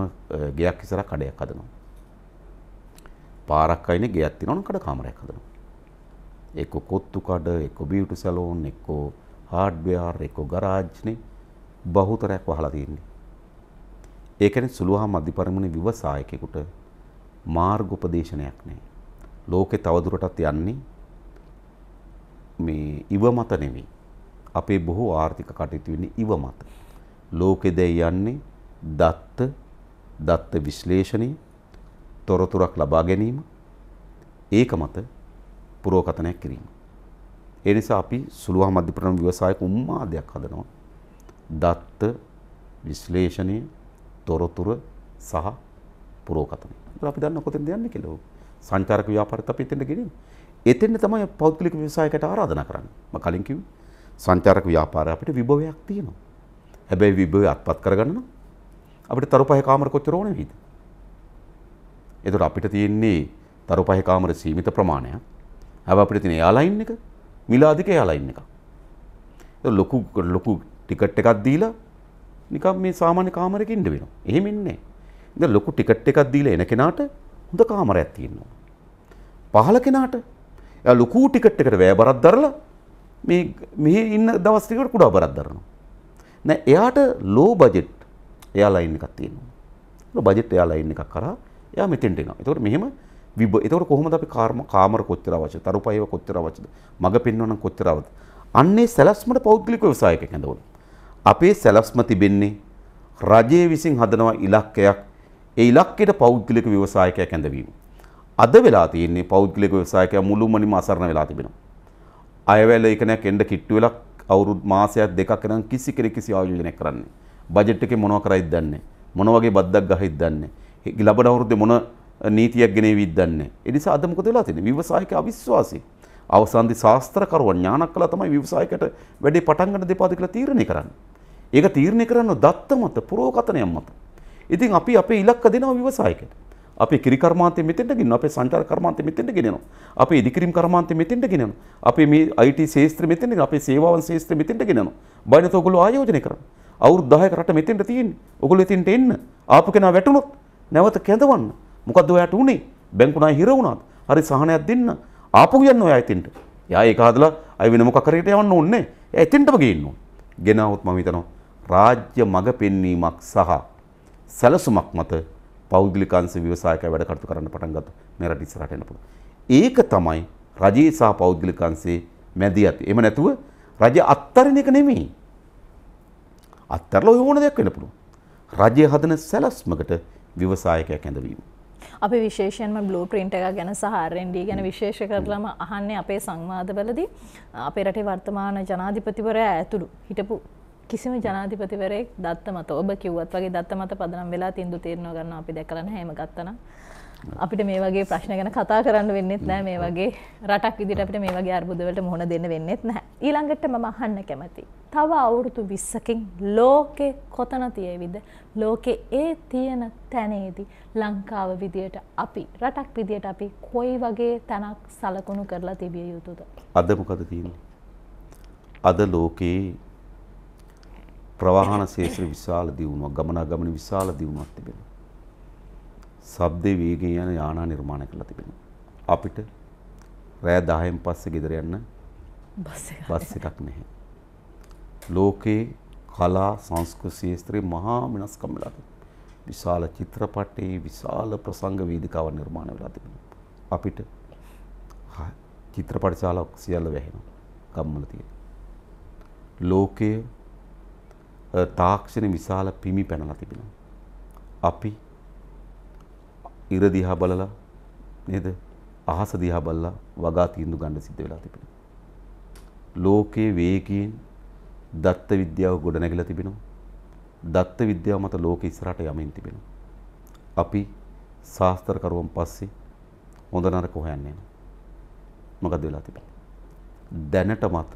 [SPEAKER 2] ගයක් ඉස්සරහ කඩයක් හදනවා. පාරක් අයිනේ ගයක් තියෙනවනම් කඩ කාමරයක් හදනවා. එක්ක කොත්තු කඩ, එක්ක බියුටි සැලෝන්, එක්ක හાર્ඩ්වෙයාර්, එක්ක ගරාජ්නේ බහුතරයක් වහලා තියෙන්නේ. ඒ කියන්නේ සුළුහා මධිපරමුණේ විවසායකෙකුට මාර්ගෝපදේශනයක් නැහැ. ලෝකේ තවදුරටත් යන්නේ මේ ඉවමත නෙමෙයි. අපේ බොහෝ ආර්ථික කටයුතු වෙන්නේ ඉවමත. ලෝකෙ දැයි යන්නේ දත්ත දත්ත විශ්ලේෂණය තොරතුරක් ලබා ගැනීම ඒක මත පුරෝකථනය කිරීම. ඒ නිසා අපි සුළුහා මධ්‍යප්‍රණ ව්‍යවසායක උම්මාදයක් හදනවා. දත්ත විශ්ලේෂණය තොරතුරු සහ පුරෝකථනය. අපි දන්න කොතෙන්ද යන්නේ කියලා. සංචාරක ව්‍යාපාරත් අපි එතෙන්ට ගෙනියන. එතෙන්ට තමයි පෞද්ගලික ව්‍යවසායකට ආරාධනා කරන්නේ. මම කලින් කිව්වේ සංචාරක ව්‍යාපාරය අපිට විභවයක් තියෙනවා. හැබැයි විභවය අත්පත් කරගන්න නම් අපිට තරුපහේ කාමර කොච්චර ඕනේ වේද? එතකොට අපිට තියෙන්නේ තරුපහේ කාමර සීමිත ප්‍රමාණයක්. හැබැයි අපිට තියෙන එයාලයින් එක මිලාදික එයාලයින් එක. ලොකු ලොකු ටිකට් එකක් දීලා නිකම් මේ සාමාන්‍ය කාමරයක ඉන්න වෙනවා. එහෙම ඉන්නේ නැහැ. ලොකු ටිකට් එකක් දීලා එන කෙනාට හොඳ කාමරයක් තියෙනවා. පහල කෙනාට එයා ලොකු ටිකට් එකට වැය බරක් දරලා මේ මෙහි ඉන්න දවස් ටිකට කුඩා බරක් දරනවා. නෑ එයාට ලෝ බජට් එයාලයින් එකක් තියෙනවා. ලෝ බජට් එයාලයින් එකක් කරා එයා මෙතෙන්ට එනවා. ඒතකොට මෙහෙම විබ ඒතකොට කොහොමද අපි කාම කාමර කොච්චර අවශ්‍යද? තරුපයව කොච්චර අවශ්‍යද? මග පෙන්වන්න කොච්චර අවශ්‍යද? අන්නේ සැලැස්මට පෞද්ගලික ව්‍යවසායකයක් ඇඳවනවා. අපේ සැලස්ම තිබෙන්නේ රජය විසින් හදනවා ඉලක්කයක් ඒ ඉලක්කයට පෞද්ගලික ව්‍යවසායකයක් ඇඳවීම. අද වෙලා තියෙන්නේ පෞද්ගලික ව්‍යවසායකයා මුළුමනින්ම අසරණ වෙලා තිබෙනවා. අයවැල එකනක් එන්න කිට්ටු වෙලක් අවුරුදු මාසයක් දෙකක් යන කිසි කෙනෙක් කිසි ආයෝජනයක් කරන්නේ. බජට් එකේ මොනව කරයිද දන්නේ. මොන වගේ බද්දක් ගහයිද දන්නේ. ලබන අවුරුද්දේ මොන නීතියක් ගෙනෙවිද දන්නේ. ඒ නිසා අද මොකද වෙලා තියෙන්නේ? ව්‍යවසායකයා අවිශ්වාසී. අවසන්දි ශාස්ත්‍රකරුවන් ඥානක් කළා තමයි ව්‍යවසායකයට වැඩේ පටන් ගන්න දෙපාද කියලා තීරණය කරන්නේ. ඒක තීරණය කරන්න දත්ත මත පුරෝකතනයක් මත. ඉතින් අපි අපේ ඉලක්ක දෙනවා විවසායකට. අපේ කිරි කර්මාන්තය මෙතෙන්ට ගෙනෙනවා. අපේ සංචාර කර්මාන්තය මෙතෙන්ට ගෙනෙනවා. අපේ ඉදිකිරීම් කර්මාන්තය මෙතෙන්ට ගෙනෙනවා. අපේ මේ IT ශාස්ත්‍රය මෙතෙන්ට ගෙනෙනවා. අපේ සේවාවන් ශාස්ත්‍රය මෙතෙන්ට ගෙනෙනවා. බයිනත ඔයගොල්ලෝ ආයෝජනය කරන්න. අවුරුදු 10ක රට මෙතෙන්ට තියෙන්නේ. ඔයගොල්ලෝ එතෙන්ට එන්න. ආපු කෙනා වැටුණොත් නැවත කැඳවන්න. මොකද්ද ඔයාට උනේ? බැංකුණා හිර වුණාද? හරි සහනයක් දෙන්න. ආපහු යන්න ඔයා එතෙන්ට. යා ඒක හදලා අය වෙන මොකක් කරේට යවන්න ඕනේ. එයා එතෙන්ටම ගේන්න ඕනේ. ගෙනාවොත් මම හිතනවා රාජ්‍ය මඟ පෙන්වීමක් සහ සැලසුමක් මත පෞද්ගලික අංශ ව්‍යවසායකය වැඩ කටයුතු කරන්න පටන් ගත්තා. මේ රට ඉස්සරහට එන්න පුළුවන්. ඒක තමයි රජයේ සහ පෞද්ගලික අංශයේ මැදිහත්. එහෙම නැතුව රජය අත්තරින එක නෙමෙයි. අත්තරලා ඔය ඕන දෙයක් වෙන්න පුළුවන්. රජය හදන සැලැස්මකට ව්‍යවසායකයක් ඇඳවීම.
[SPEAKER 1] අපි විශේෂයෙන්ම බ්ලූ ප්‍රින්ට් එක ගැන සහ R&D ගැන විශේෂ කරලාම අහන්නේ අපේ සංවාදවලදී අපේ රටේ වර්තමාන ජනාධිපතිවරයා ඇතුළු හිටපු කිසිම ජනාධිපතිවරයෙක් දත්ත මත ඔබ කිව්වත් වගේ දත්ත මත පදනම් වෙලා තින්දු තීරණය ගන්න අපි දැකලා නැහැ එහෙම ගත්තනම් අපිට මේ වගේ ප්‍රශ්න ගැන කතා කරන්න වෙන්නෙත් නැහැ මේ වගේ රටක් විදිහට අපිට මේ වගේ අර්බුද වලට මුහුණ දෙන්න වෙන්නෙත් නැහැ ඊළඟට මම අහන්න කැමති තව අවුරුදු 20කින් ලෝකේ කොතන තියේවිද ලෝකේ ඒ තියෙන තැනේදී ලංකාව විදියට අපි රටක් විදියට අපි කොයි වගේ තැනක් සලකුණු කරලා තිබිය යුතුද
[SPEAKER 2] අද මොකද තියෙන්නේ අද ලෝකේ ප්‍රවාහන ශේෂ්ත්‍ර විශාල දියුණුවක් ගමනාගමන විශාල දියුණුවක් තිබෙනවා. ශබ්දේ වේගයෙන් යන යානා නිර්මාණය කරලා තිබෙනවා. අපිට රෑ 10න් පස්සේ ගෙදර යන්න බස් එකක් නැහැ. ලෝකේ කලා සංස්කෘති ශාස්ත්‍රයේ මහා වෙනස්කම් වෙලා තිබෙනවා. විශාල චිත්‍රපටයේ විශාල ප්‍රසංග වේදිකාවක් නිර්මාණය වෙලා තිබෙනවා. අපිට චිත්‍රපටශාලා සියල්ල වැහෙනවා. ගම්වල තියෙන. ලෝකයේ තාක්ෂණ විශාල පිමි පැනලා තිබෙනවා. අපි ඉර දිහා බලලා නේද? අහස දිහා බලලා වගා තීන්දුව ගන්න සිද්ධ වෙලා තිබෙනවා. ලෝකයේ වේගයෙන් දත්ත විද්‍යාව ගොඩනැගිලා තිබෙනවා. දත්ත විද්‍යාව මත ලෝකෙ ඉස්සරහට යමින් තිබෙනවා. අපි ශාස්ත්‍රකරුවන් පස්සේ හොඳ නරක හොයන්නේ නැහැ. මොකද වෙලා තිබෙන්නේ? දැනටමත්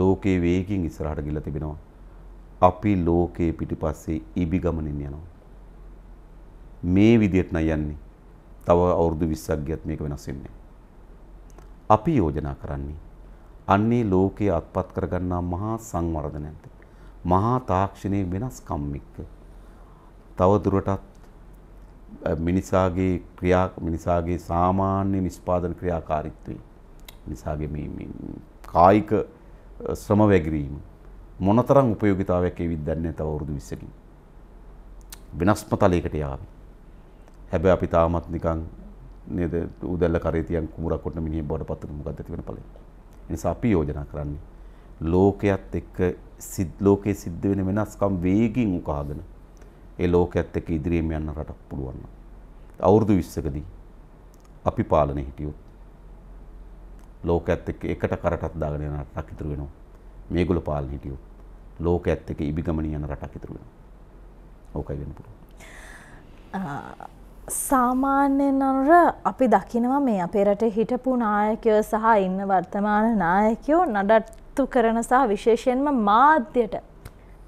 [SPEAKER 2] ලෝකයේ වේගයෙන් ඉස්සරහට ගිහිල්ලා තිබෙනවා. අපි ලෝකයේ පිටිපස්සේ ඉබි ගමනින් යනවා. මේ විදිහට නෑ යන්නේ. තව අවුරුදු 20ක් ගියත් මේක වෙනස් වෙන්නේ අපි යෝජනා කරන්නේ අන්නේ ලෝකයේ අත්පත් කරගන්නා මහා සංවර්ධනයන්ට මහා තාක්ෂණයේ වෙනස්කම් එක්ක තව දුරටත් මිනිසාගේ ක්‍රියා මිනිසාගේ සාමාන්‍ය නිෂ්පාදන ක්‍රියාකාරීත්වය මිනිසාගේ මේ කායික ශ්‍රම වැගිරීම මොනතරම් උපයෝගිතාවයක් ඒ විද්‍යාඥය තව වරුදු 20කින් වෙනස්ම තලයකට යාවි. හැබැයි අපි තාමත් නිකන් නේද උදැල්ල කරේ තියන් කුඹරක් කොටන මිනිහෙක් බවට පත් වෙන මොකද්ද තිබෙන ඵලය. ඒ නිසා අපි යෝජනා කරන්නේ ලෝකයේත් එක්ක සිද් ලෝකයේ සිද්ධ වෙන වෙනස්කම් වේගින් උකාගෙන ඒ ලෝකයේත් එක්ක ඉදිරියෙන් යන්න රටක් පුළුවන් නම් අවුරුදු 20කදී අපි පාලනේ හිටියොත් ලෝකයේත් එක්ක එකට කරටක් දාගෙන යන රටක් ඉතුරු වෙනවා. මේගොල්ලෝ පාලනේ හිටියොත් ලෝකයේත් එක ඉබිගමන යන රටක් ඉතුරු වෙනවා. ඕකයි වෙන්න
[SPEAKER 1] පුළුවන්. සාමාන්‍යයෙන් අනුර අපි දකිනවා මේ අපේ රටේ හිටපු නායකයෝ සහ ඉන්න වර්තමාන නායකයෝ නඩත්තු කරන සහ විශේෂයෙන්ම මාධ්‍යයට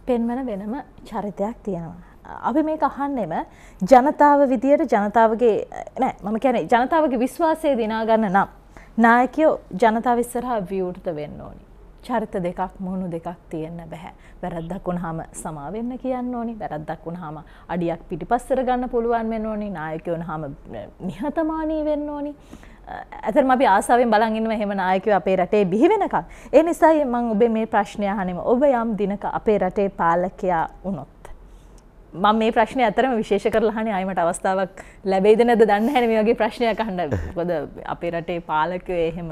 [SPEAKER 1] පෙන්වන වෙනම චරිතයක් තියෙනවා. අපි මේක අහන්නෙම ජනතාව විදියට ජනතාවගේ නෑ මම කියන්නේ ජනතාවගේ විශ්වාසය දිනා ගන්න නම් නායකයෝ ජනතාව ඉස්සරහා විවෘත වෙන්න ඕනි. චරිත දෙකක් මුහුණු දෙකක් තියෙන්න බැහැ. වැරද්දක් වුණාම සමා වෙන්න කියන්න ඕනි. වැරද්දක් වුණාම අඩියක් පිටිපස්සට ගන්න පුළුවන් වෙන්න ඕනි. නායකයෝ වුණාම නිහතමානී වෙන්න ඕනි. ඇතරම අපි ආසාවෙන් බලන් ඉන්නවා එහෙම නායකයෝ අපේ රටේ බිහි වෙනකම්. ඒ නිසා මම ඔබේ මේ ප්‍රශ්නය අහන්නේම ඔබ යම් දිනක අපේ රටේ පාලකයා වුණොත් මම මේ ප්‍රශ්නේ ඇතරම විශේෂ කරලා අහන්නේ ආයෙමට අවස්ථාවක් ලැබෙයිද නැද්ද දන්නේ නැහැ මේ වගේ ප්‍රශ්නයක් අහන්න. මොකද අපේ රටේ පාලකයෝ එහෙම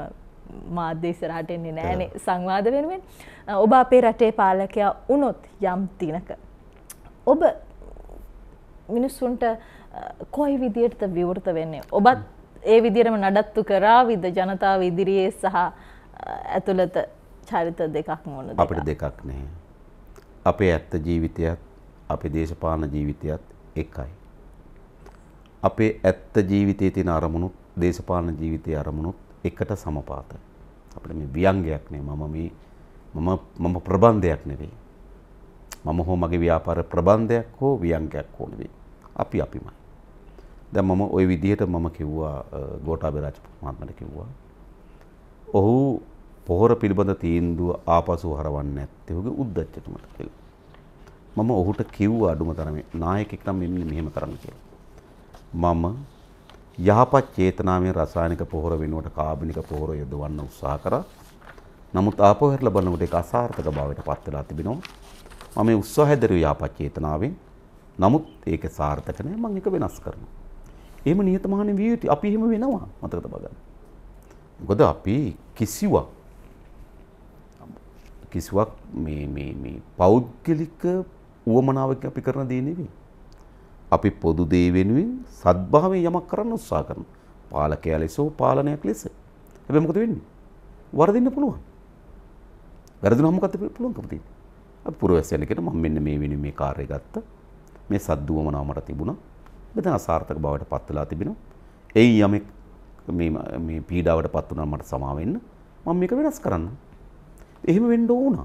[SPEAKER 1] මාධ්‍ය ඉස්සරහට එන්නේ නෑනේ සංවාද වෙනුවෙන් ඔබ අපේ රටේ පාලකයා වුණොත් යම් දිනක ඔබ මිනිස්සුන්ට කොයි විදියටද විවෘත වෙන්නේ ඔබත් ඒ විදිරම නඩත්තු කරාවිද ජනතාව ඉදිරියේ සහ ඇතුළත චරිත දෙකක් මොන අපිට
[SPEAKER 2] දෙකක් නෑ. අපේ ඇත්ත ජීවිතයත් අපේ දේශපාලන ජීවිතයත් එකයි. අපේ ඇත්ත ජීවිතයේ තියෙන අරමුණුත් දේශපාලන ජීවිතයේ අරමුණුත් එකට සමපාත. අපිට මේ ව්‍යංගයක් නේ මම මේ මම මම ප්‍රබන්ධයක් නෙවෙයි. මම හෝ මගේ ව්‍යාපාර ප්‍රබන්ධයක් හෝ ව්‍යංගයක් හෝ නෙවෙයි. අපි අපිමයි. දැන් මම ওই විදිහට මම කිව්වා ගෝඨාභය රාජපක්ෂ මහත්මයාට කිව්වා. ඔහු පොහොර පිළිබඳ තීන්දුව ආපසු හරවන්නේ නැත්තේ ඔහුගේ උද්දච්චකමට කියලා. මම ඔහුට කිව්වා අඩුම තරමේ නායකෙක් නම් මෙන්න මෙහෙම කරන්න කියලා. මම යහපත් චේතනාවෙන් රසායනික පොහොර වෙනුවට කාබනික පොහොර යොදවන්න උත්සාහ කරා. නමුත් ආපහු හැරලා බලනකොට ඒක අසාර්ථක භාවයට පත් වෙලා තිබෙනවා. මම මේ උත්සාහය දරුවේ යහපත් චේතනාවෙන්. නමුත් ඒක සාර්ථක නැහැ. මම ඒක වෙනස් කරනවා. එහෙම නියතමානී විය යුතු අපි එහෙම වෙනවා මතක තබා ගන්න. මොකද අපි කිසිවක් කිසිවක් මේ මේ මේ පෞද්ගලික උවමනාවක අපි කරන දේ නෙවෙයි. අපි පොදු දේ වෙනුවෙන් සත්භාවයෙන් යමක් කරන්න උත්සාහ කරනවා. පාලකයා ලෙස හෝ පාලනයක් ලෙස. හැබැයි මොකද වෙන්නේ? වරදින්න පුළුවන්. වැරදුනම මොකද පුළුවන්කම තියෙන්නේ? අපි පුරවැසියන් කියන මම මෙන්න මේ වෙනුවෙන් මේ කාර්යය ගත්තා. මේ සද්දුවමනාව මට තිබුණා. මෙතන අසාර්ථක බවට පත් වෙලා තිබෙනවා. එයි යමෙක් මේ මේ පීඩාවට පත් වුණා මට සමා වෙන්න මම මේක වෙනස් කරන්න. එහෙම වෙන්න ඕන.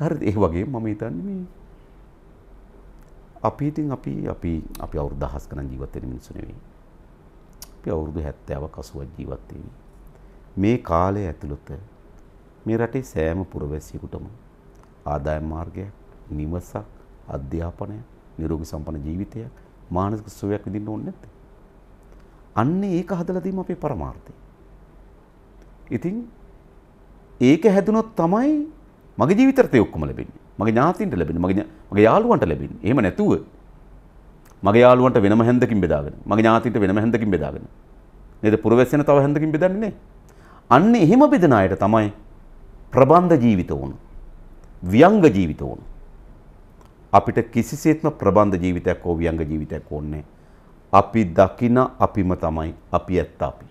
[SPEAKER 2] හරිද? ඒ වගේ මම හිතන්නේ මේ අපි ඉතින් අපි අපි අපි අවුරුදු දහස් ගණන් ජීවත් වෙන මිනිස්සු නෙවෙයි. අපි අවුරුදු 70ක් 80ක් ජීවත් වෙමි. මේ කාලය ඇතුළත මේ රටේ සෑම පුරවැසියෙකුටම ආදායම් මාර්ගයක්, නිවසක්, අධ්‍යාපනය, නිරෝගී සම්පන්න ජීවිතයක්, මානසික සුවයක් විඳින්න ඕනේ නැද්ද? අන්න ඒක හදලා දීම අපේ පරමාර්ථය. ඉතින් ඒක හැදුනොත් තමයි මගේ ජීවිතේට ඔක්කොම ලැබෙන්නේ. මගේ ඥාතින්ට ලැබෙන මගේ මගේ යාළුවන්ට ලැබෙන එහෙම නැතුව මගේ යාළුවන්ට වෙනම හැන්දකින් බෙදාගෙන මගේ ඥාතින්ට වෙනම හැන්දකින් බෙදාගෙන නේද පුරවැස්සෙන තව හැන්දකින් බෙදන්නේ අන්න එහෙම බෙදන අයට තමයි ප්‍රබන්ධ ජීවිත ඕන ව්‍යංග ජීවිත ඕන අපිට කිසිසේත්ම ප්‍රබන්ධ ජීවිතයක් හෝ ව්‍යංග ජීවිතයක් ඕනේ අපි දකින අපිම තමයි අපි ඇත්ත අපි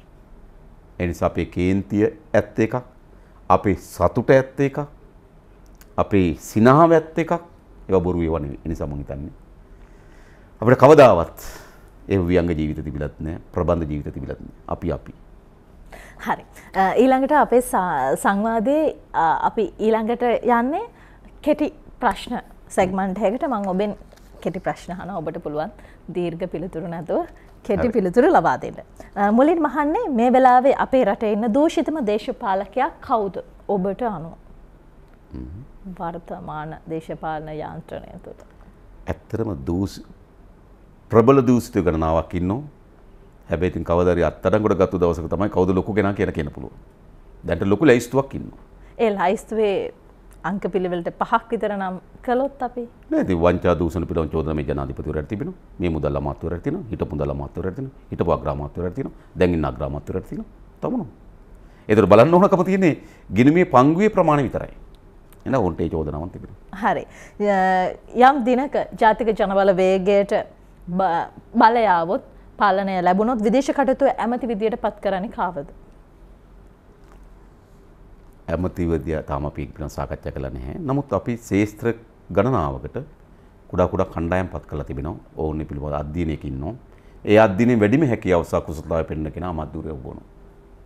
[SPEAKER 2] එනිසා අපේ කේන්තිය ඇත්ත එකක් අපේ සතුට ඇත්ත එකක් අපේ සිනාවත් එකක් ඒවා බොරු ඒවා නෙවෙයි. ඒ නිසා මම හිතන්නේ අපිට කවදාවත් ඒ ව්‍යංග ජීවිත තිබිලත් නැහැ, ප්‍රබන්ධ ජීවිත තිබිලත් නැහැ. අපි අපි.
[SPEAKER 1] හරි. ඊළඟට අපේ සංවාදයේ අපි ඊළඟට යන්නේ කෙටි ප්‍රශ්න සෙග්මන්ට් එකකට මම ඔබෙන් කෙටි ප්‍රශ්න අහන ඔබට පුළුවන් දීර්ඝ පිළිතුරු නැතුව කෙටි පිළිතුරු ලබා දෙන්න. මුලින් මහන්නේ මේ වෙලාවේ අපේ රටේ ඉන්න දූෂිතම දේශපාලකයා කවුද? ඔබට අනුව. හ්ම්. වර්තමාන දේශපාලන යාන්ත්‍රණය තුළ.
[SPEAKER 2] ඇත්තරම ප්‍රබල දූසිතය ගණනාවක් ඉන්නවා හැබැති කවදර අත්තරගොට ගත්තු දවසක තමයි කවද ලොකු ගෙන කියන කියෙන පුළුව දැන්ට ලොකු ලයිස්තුවක් ඉන්නවා.
[SPEAKER 1] ඒ ලයිස්තුවේ අංක පිළිවෙලට පහක් විතර නම් කළොත් අපි
[SPEAKER 2] නේද වංචා දූෂණ පිරවන චෝදන මේ ජනාධිපතිවරයාට තිබෙනවා මේ මුදල් අමාත්‍යවරයාට තියෙනවා හිටපු මුදල් අමාත්‍යවරයාට තියෙනවා හිටපු අග්‍රාමාත්‍යවරයාට තියෙනවා දැන් ඉන්න අග්‍රාමාත්‍යවරයාට තියෙනවා තමුණු ඒතර බලන්න ඕන කම තියෙන්නේ ගිනුමේ පංගුවේ ප්‍රමාණය විතරයි එන ඔවුන්ට චෝදනාවන් තිබෙන.
[SPEAKER 1] හරි. යම් දිනක ජාතික ජනබල වේගයට බලයාවොත් පාලනය ලැබුණොත් විදේශ කටයුතු ඇමති විදියට පත් කරන්නේ කාවද?
[SPEAKER 2] ඇමතිවදිය තාම අපි ඉක්මන සාකච්ඡා කළා නැහැ. නමුත් අපි ශේස්ත්‍ර ගණනාවකට කුඩා කුඩා කණ්ඩායම් පත් කරලා තිබෙනවා. ඕන්නේ පිළිබඳ අධ්‍යයනයක ඉන්නවා. ඒ අධ්‍යයනයේ වැඩිම හැකියාව සහ කුසලතාවය පෙන්වන කෙනා මද්දුරේ වුණා.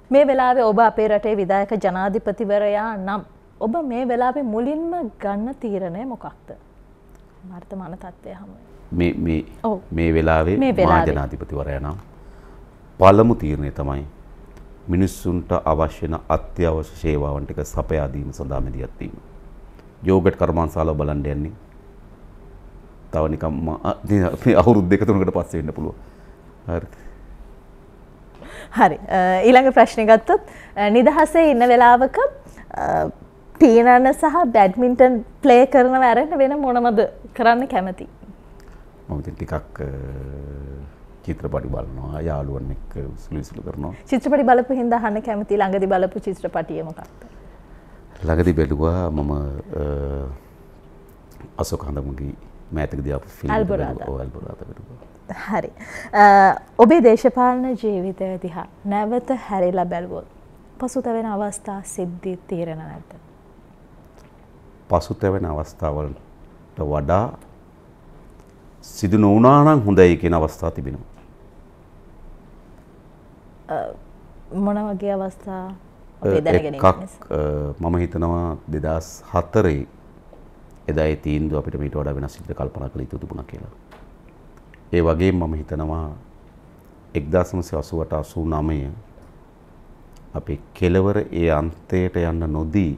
[SPEAKER 1] මේ වෙලාවේ ඔබ අපේ රටේ විධායක ජනාධිපතිවරයා නම් ඔබ මේ වෙලාවේ මුලින්ම ගන්න තීරණය මොකක්ද? වර්තමාන තත්ත්වය හැම
[SPEAKER 2] මේ මේ මේ වෙලාවේ මා ජනාධිපතිවරයා නම් පළමු තීරණය තමයි මිනිස්සුන්ට අවශ්‍ය වෙන අත්‍යවශ්‍ය සේවාවන් ටික සපයා දීම සඳහා මෙදියත් වීම. යෝගට් කර්මාන්තශාලාව බලන්න යන්නේ. තව නිකම් මේ අවුරුදු දෙක තුනකට පස්සේ වෙන්න පුළුවන්. හරි.
[SPEAKER 1] හරි. ඊළඟ ප්‍රශ්නේ ගත්තොත් නිදහසේ ඉන්න වෙලාවක පීනන්න සහ බැඩ්මින්ටන් ප්ලේ කරන වැරෙන වෙන මොනමද කරන්න කැමති.
[SPEAKER 2] මම ටිකක් චිත්‍රපටි බලනවා යාළුවන් එක්ක සුළුසුළු කරනවා.
[SPEAKER 1] චිත්‍රපටි බලපු හින්දා අහන්න කැමති ළඟදි බලපු චිත්‍රපටිය මොකක්ද?
[SPEAKER 2] ළඟදි බැලුවා මම අසෝක හඳමුගේ මෑතකදී ආපු ෆිල්ම් ඇල්බොරාදා බැලුවා.
[SPEAKER 1] හරි. ඔබේ දේශපාලන ජීවිතය දිහා නැවත හැරිලා බැලුවොත් පසුතැවෙන අවස්ථා සිද්ධි තීරණ නැද්ද?
[SPEAKER 2] පසුතැවෙන අවස්ථාවලට වඩා සිදු නොවුණා නම් හොඳයි කියන අවස්ථා තිබෙනවා.
[SPEAKER 1] මොන වගේ අවස්ථා අපි දැනගෙන
[SPEAKER 2] මම හිතනවා 2004 එදායේ තීන්දුව අපිට මීට වඩා වෙනස් විදිහට කල්පනා කළ යුතු තිබුණා කියලා. ඒ වගේම මම හිතනවා 1988 89 අපේ කෙලවර ඒ අන්තයට යන්න නොදී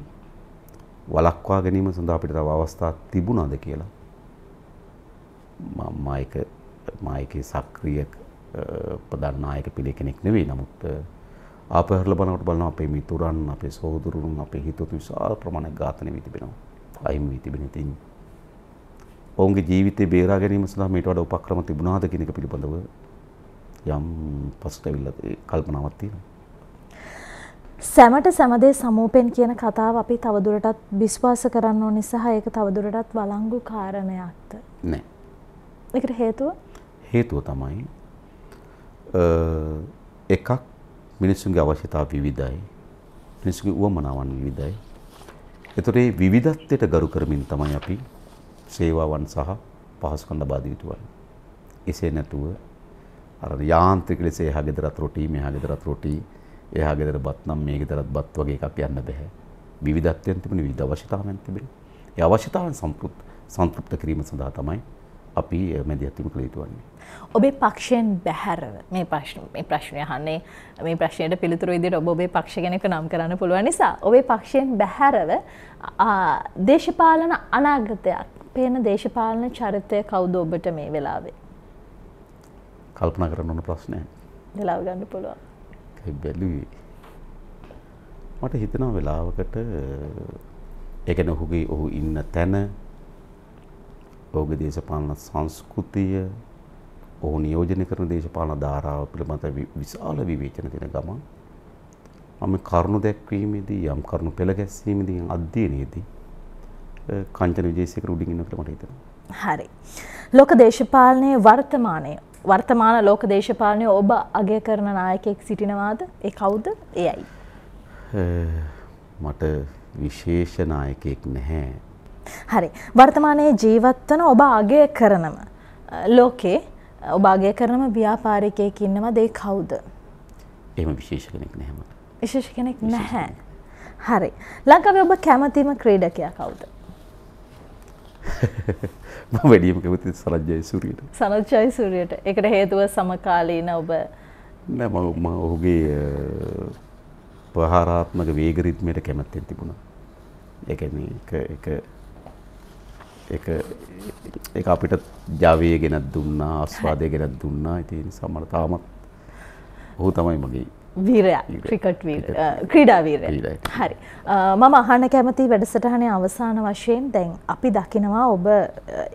[SPEAKER 2] වළක්වා ගැනීම සඳහා අපිට තව අවස්ථා තිබුණාද කියලා මම ඒක මම ඒකේ සක්‍රීය ප්‍රධාන නායක පිළි කෙනෙක් නෙවෙයි නමුත් ආපහරල බලනකොට බලනවා අපේ මිතුරන් අපේ සහෝදරුන් අපේ හිතතු විශාල ප්‍රමාණයක් ඝාතනය වී තිබෙනවා අයින් වී තිබෙන ඉතින් ඔවුන්ගේ ජීවිතේ බේරා ගැනීම සඳහා මේට වඩා උපක්‍රම තිබුණාද කියන එක පිළිබඳව යම් පසුතැවිල්ල කල්පනාවක් තියෙනවා
[SPEAKER 1] සැමට සැමදේ සමූපෙන් කියන කතාව අපි තවදුරටත් විශ්වාස කරන්න ඕන නිසා ඒක තවදුරටත් වළංගු කාරණයක්ද නෑ ඒකට හේතුව
[SPEAKER 2] හේතුව තමයි එකක් මිනිස්සුන්ගේ අවශ්‍යතා විවිධයි මිනිස්සුන්ගේ උවමනාවන් විවිධයි එතකොට මේ විවිධත්වයට ගරු කරමින් තමයි අපි සේවාවන් සහ පහසුකම් ලබා දිය යුතු වන්නේ එසේ නැතුව අර යාන්ත්‍රික ලෙස එහා ගෙදරත් රොටි මෙහා ගෙදරත් රොටි එයා ගෙදර බත් නම් මේ ගෙදරත් බත් වගේ එකක් යන්න බෑ. විවිධත්වයන් තිබුණ විවිධ අවශ්‍යතාවයන් තිබුණේ. ඒ අවශ්‍යතාවයන් සම්පූර්ණ කිරීම සඳහා තමයි අපි මැදිහත්වීම කළ යුතු වන්නේ.
[SPEAKER 1] ඔබේ පක්ෂයෙන් බැහැරව මේ ප්‍රශ්න මේ ප්‍රශ්නය අහන්නේ මේ ප්‍රශ්නයට පිළිතුරු විදිහට ඔබ ඔබේ පක්ෂ කෙනෙක් නම් කරන්න පුළුවන් නිසා ඔබේ පක්ෂයෙන් බැහැරව දේශපාලන අනාගතයක් පේන දේශපාලන චරිතය කවුද ඔබට මේ වෙලාවේ?
[SPEAKER 2] කල්පනා කරන ඕන ප්‍රශ්නය.
[SPEAKER 1] වෙලාව ගන්න පුළුවන්.
[SPEAKER 2] ඒකයි බැලුවේ. මට හිතෙනවා වෙලාවකට ඒ කියන්නේ ඔහුගේ ඔහු ඉන්න තැන ඔහුගේ දේශපාලන සංස්කෘතිය ඔහු නියෝජනය කරන දේශපාලන ධාරාව පිළිබඳ විශාල විවේචන දෙන ගමන් මම කරුණු දැක්වීමේදී යම් කරුණු පෙළ ගැස්වීමේදී යම් අධ්‍යයනයේදී කංචන විජේසේකර උඩින් ඉන්නකොට මට
[SPEAKER 1] හිතෙනවා. හරි. ලෝක දේශපාලනයේ වර්තමානයේ වර්තමාන ලෝක දේශපාලනය ඔබ අගය කරන නායකෙක් සිටිනවාද ඒ කවුද එයයි.
[SPEAKER 2] මට විශේෂ නායකෙක් නැහැ.
[SPEAKER 1] හරි වර්තමානයේ ජීවත්වන ඔබ අගය කරනම ලෝකේ ඔබ අගය කරනම ව්‍යාපාරිකයෙක් ඉන්නවා දේ කවුද?
[SPEAKER 2] එහෙම විශේෂ කෙනෙක් නැහැ මට.
[SPEAKER 1] විශේෂ කෙනෙක් නැහැ. හරි. ලංකාවේ ඔබ කැමතිම ක්‍රීඩකයා කවුද?
[SPEAKER 2] [laughs] මම වැඩියම කැමති සරත් ජයසූරියට.
[SPEAKER 1] සරත් ජයසූරියට. ඒකට හේතුව සමකාලීන ඔබ
[SPEAKER 2] නෑ මම ඔහුගේ ප්‍රහාරාත්මක වේග රිද්මයට කැමැත්තෙන් තිබුණා. ඒ කියන්නේ එක එක එක අපිට ජාවය ගෙනත් දුන්නා ආස්වාදය ගෙනත් දුන්නා. ඉතින් සමහර තාමත් ඔහු තමයි මගේ
[SPEAKER 1] වීරයා ක්‍රිකට් ක්‍රීඩාවීරය හරි මම අහන කැමති වැඩසටහනේ අවසාන වශයෙන් දැන් අපි දකිනවා ඔබ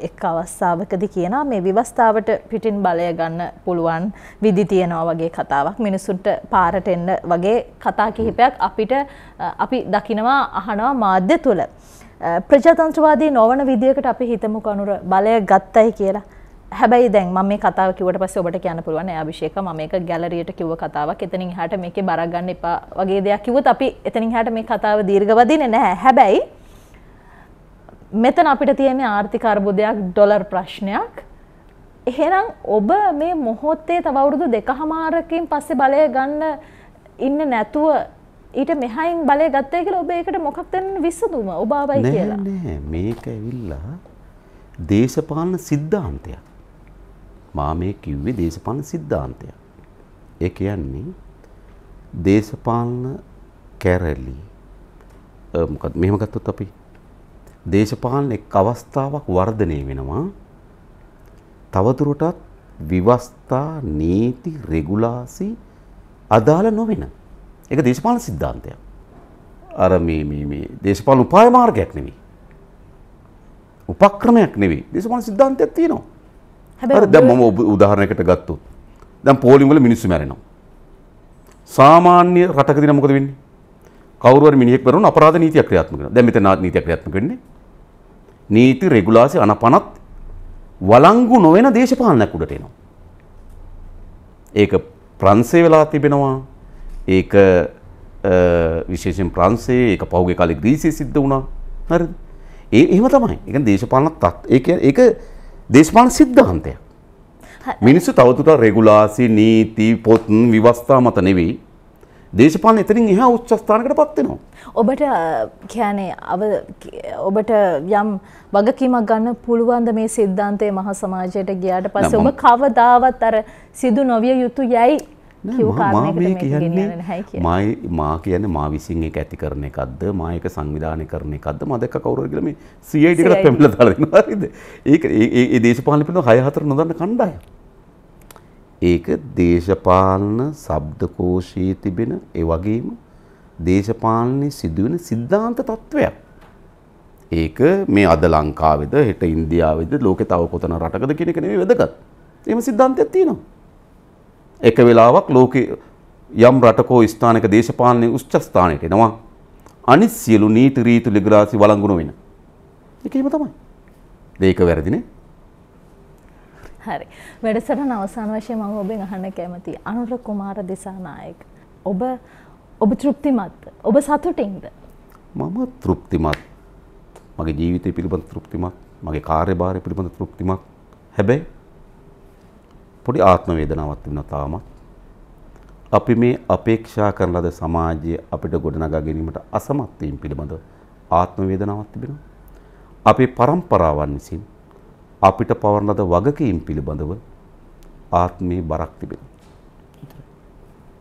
[SPEAKER 1] එක් අවස්ථාවකද කියනවා මේ විවස්ථාවට පිටින් බලය ගන්න පුළුවන් විදි තියෙනවා වගේ කතාවක් මිනිසුන්ට පාරට එන්න වගේ කතා කිහිපයක් අපිට අපි දකිනවා අහනවා මාධ්‍ය තුළ ප්‍රජාතන්ත්‍රවාදී නොවන විදියකට අපි හිතමු කනුර බලය ගත්තයි කියලා හැබැයි දැන් මම මේ කතාව කිව්වට පස්සේ ඔබට කියන්න පුළුවන් එයා අභිෂේක මම මේක ගැලරියට කිව්ව කතාවක් එතනින් එහාට මේකේ බරක් ගන්න එපා වගේ දෙයක් කිව්වොත් අපි එතනින් එහාට මේ කතාව දීර්ඝවදින්නේ නැහැ හැබැයි මෙතන අපිට තියෙන ආර්ථික අර්බුදයක් ඩොලර් ප්‍රශ්නයක් එහෙනම් ඔබ මේ මොහොතේ තව අවුරුදු දෙකහමාරකින් පස්සේ බලය ගන්න ඉන්න නැතුව ඊට මෙහයින් බලය ගත්තය කියලා ඔබ ඒකට මොකක්ද විසඳුම ඔබ ආවයි කියලා
[SPEAKER 2] මේක ඇවිල්ලා දේශපාලන සිද්ධාන්තයක් මා මේ කිව්වේ දේශපාලන સિદ્ધාන්තයක්. ඒ කියන්නේ දේශපාලන කැරලි මොකද මෙහෙම ගත්තොත් අපි දේශපාලන එක් අවස්ථාවක් වර්ධනය වෙනවා තවදුරටත් විවස්ථා නීති රෙගුලාසි අදාළ නොවන ඒක දේශපාලන સિદ્ધාන්තයක් අර මේ මේ මේ දේශපාලන උපාය මාර්ගයක් නෙවෙයි උපක්‍රමයක් නෙවෙයි දේශපාලන સિદ્ધාන්තයක් තියෙනවා
[SPEAKER 1] හැබැයි දැන් මම
[SPEAKER 2] උදාහරණයකට ගත්තොත් දැන් පෝලිම් වල මිනිස්සු මැරෙනවා. සාමාන්‍ය රටකදී නම් මොකද වෙන්නේ? කවුරු හරි මිනිහෙක් මැරුණොත් අපරාධ නීතිය ක්‍රියාත්මක වෙනවා. දැන් මෙතන නීතිය ක්‍රියාත්මක වෙන්නේ. නීති රෙගුලාසි අනපනත් වලංගු නොවන දේශපාලනයක් උඩට එනවා. ඒක ප්‍රංශේ වෙලා තිබෙනවා. ඒක විශේෂයෙන් ප්‍රංශේ ඒක පහුගිය කාලේ ග්‍රීසියේ සිද්ධ වුණා. හරිද? ඒ එහෙම තමයි. ඒ කියන්නේ දේශපාලන තත් ඒ කියන්නේ ඒක දේශපාලන සිද්ධාන්තයක්. මිනිස්සු තවදුරටත් රෙගුලාසි, නීති, පොත්, විවස්ථා මත නෙවෙයි දේශපාලන එතනින් එහා උච්ච ස්ථානකටපත් වෙනවා.
[SPEAKER 1] ඔබට කියන්නේ අව ඔබට යම් වගකීමක් ගන්න පුළුවන්ද මේ සිද්ධාන්තයේ මහ සමාජයට ගියාට පස්සේ ඔබ කවදාවත් අර සිදු නොවිය යුතු යයි මා මේ කියන්නේ
[SPEAKER 2] මයි මා කියන්නේ මා විසින් ඒක ඇති කරන එකක්ද මා ඒක සංවිධානය කරන එකක්ද මා දැක්ක කවුරු හරි කියලා මේ CID කට පැමිණලා දාලා දෙනවා හරිද ඒක ඒ ඒ දේශපාලන පිළිබඳව 6 4 නොදන්න කණ්ඩායම ඒක දේශපාලන ශබ්දකෝෂයේ තිබෙන ඒ වගේම දේශපාලනයේ සිදුවෙන සිද්ධාන්ත තත්වයක්. ඒක මේ අද ලංකාවේද හෙට ඉන්දියාවේද ලෝකේ තව කොතන රටකද කියන එක නෙමෙයි වැදගත්. එහෙම සිද්ධාන්තයක් තියෙනවා. එක වෙලාවක් ලෝකේ යම් රටකෝ ස්ථානක දේශපාලනයේ උච්ච ස්ථානයට එනවා. අනිත් සියලු නීති රීති ලිගරාසි වළංගුන වෙන. ඒකේම තමයි. දෙයක
[SPEAKER 1] වැරදිනේ. හරි. වැඩසටහන අවසාන වශයෙන් මම ඔබෙන් අහන්න කැමතියි අනුර කුමාර දිසානායක. ඔබ ඔබ තෘප්තිමත්ද? ඔබ සතුටින්ද?
[SPEAKER 2] මම තෘප්තිමත්. මගේ ජීවිතය පිළිබඳ තෘප්තිමත්. මගේ කාර්යභාරය පිළිබඳ තෘප්තිමත්. හැබැයි පොඩි ආත්ම වේදනාවක් තිබුණා තාමත්. අපි මේ අපේක්ෂා කරන ලද සමාජය අපිට ගොඩනගා ගැනීමට අසමත් වීම පිළිබඳ ආත්ම වේදනාවක් තිබෙනවා. අපේ પરම්පරාවන් විසින් අපිට පවරන ලද වගකීම් පිළිබඳව ආත්මේ බරක් තිබෙනවා.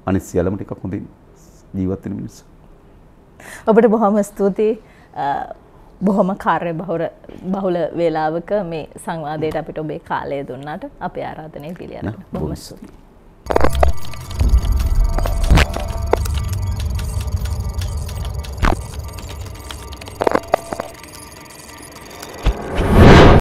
[SPEAKER 2] අනිත් සියලුම ටිකක් හොඳින් ජීවත් වෙන මිනිස්සු.
[SPEAKER 1] ඔබට බොහොම ස්තුතියි. බොහොම කාර්ය බහුල වේලාවක මේ සංවාදයට අපිට ඔබේ කාලය දුන්නට අපේ ආරාධනය පිළියන්න බොහොම ස්තුතියි.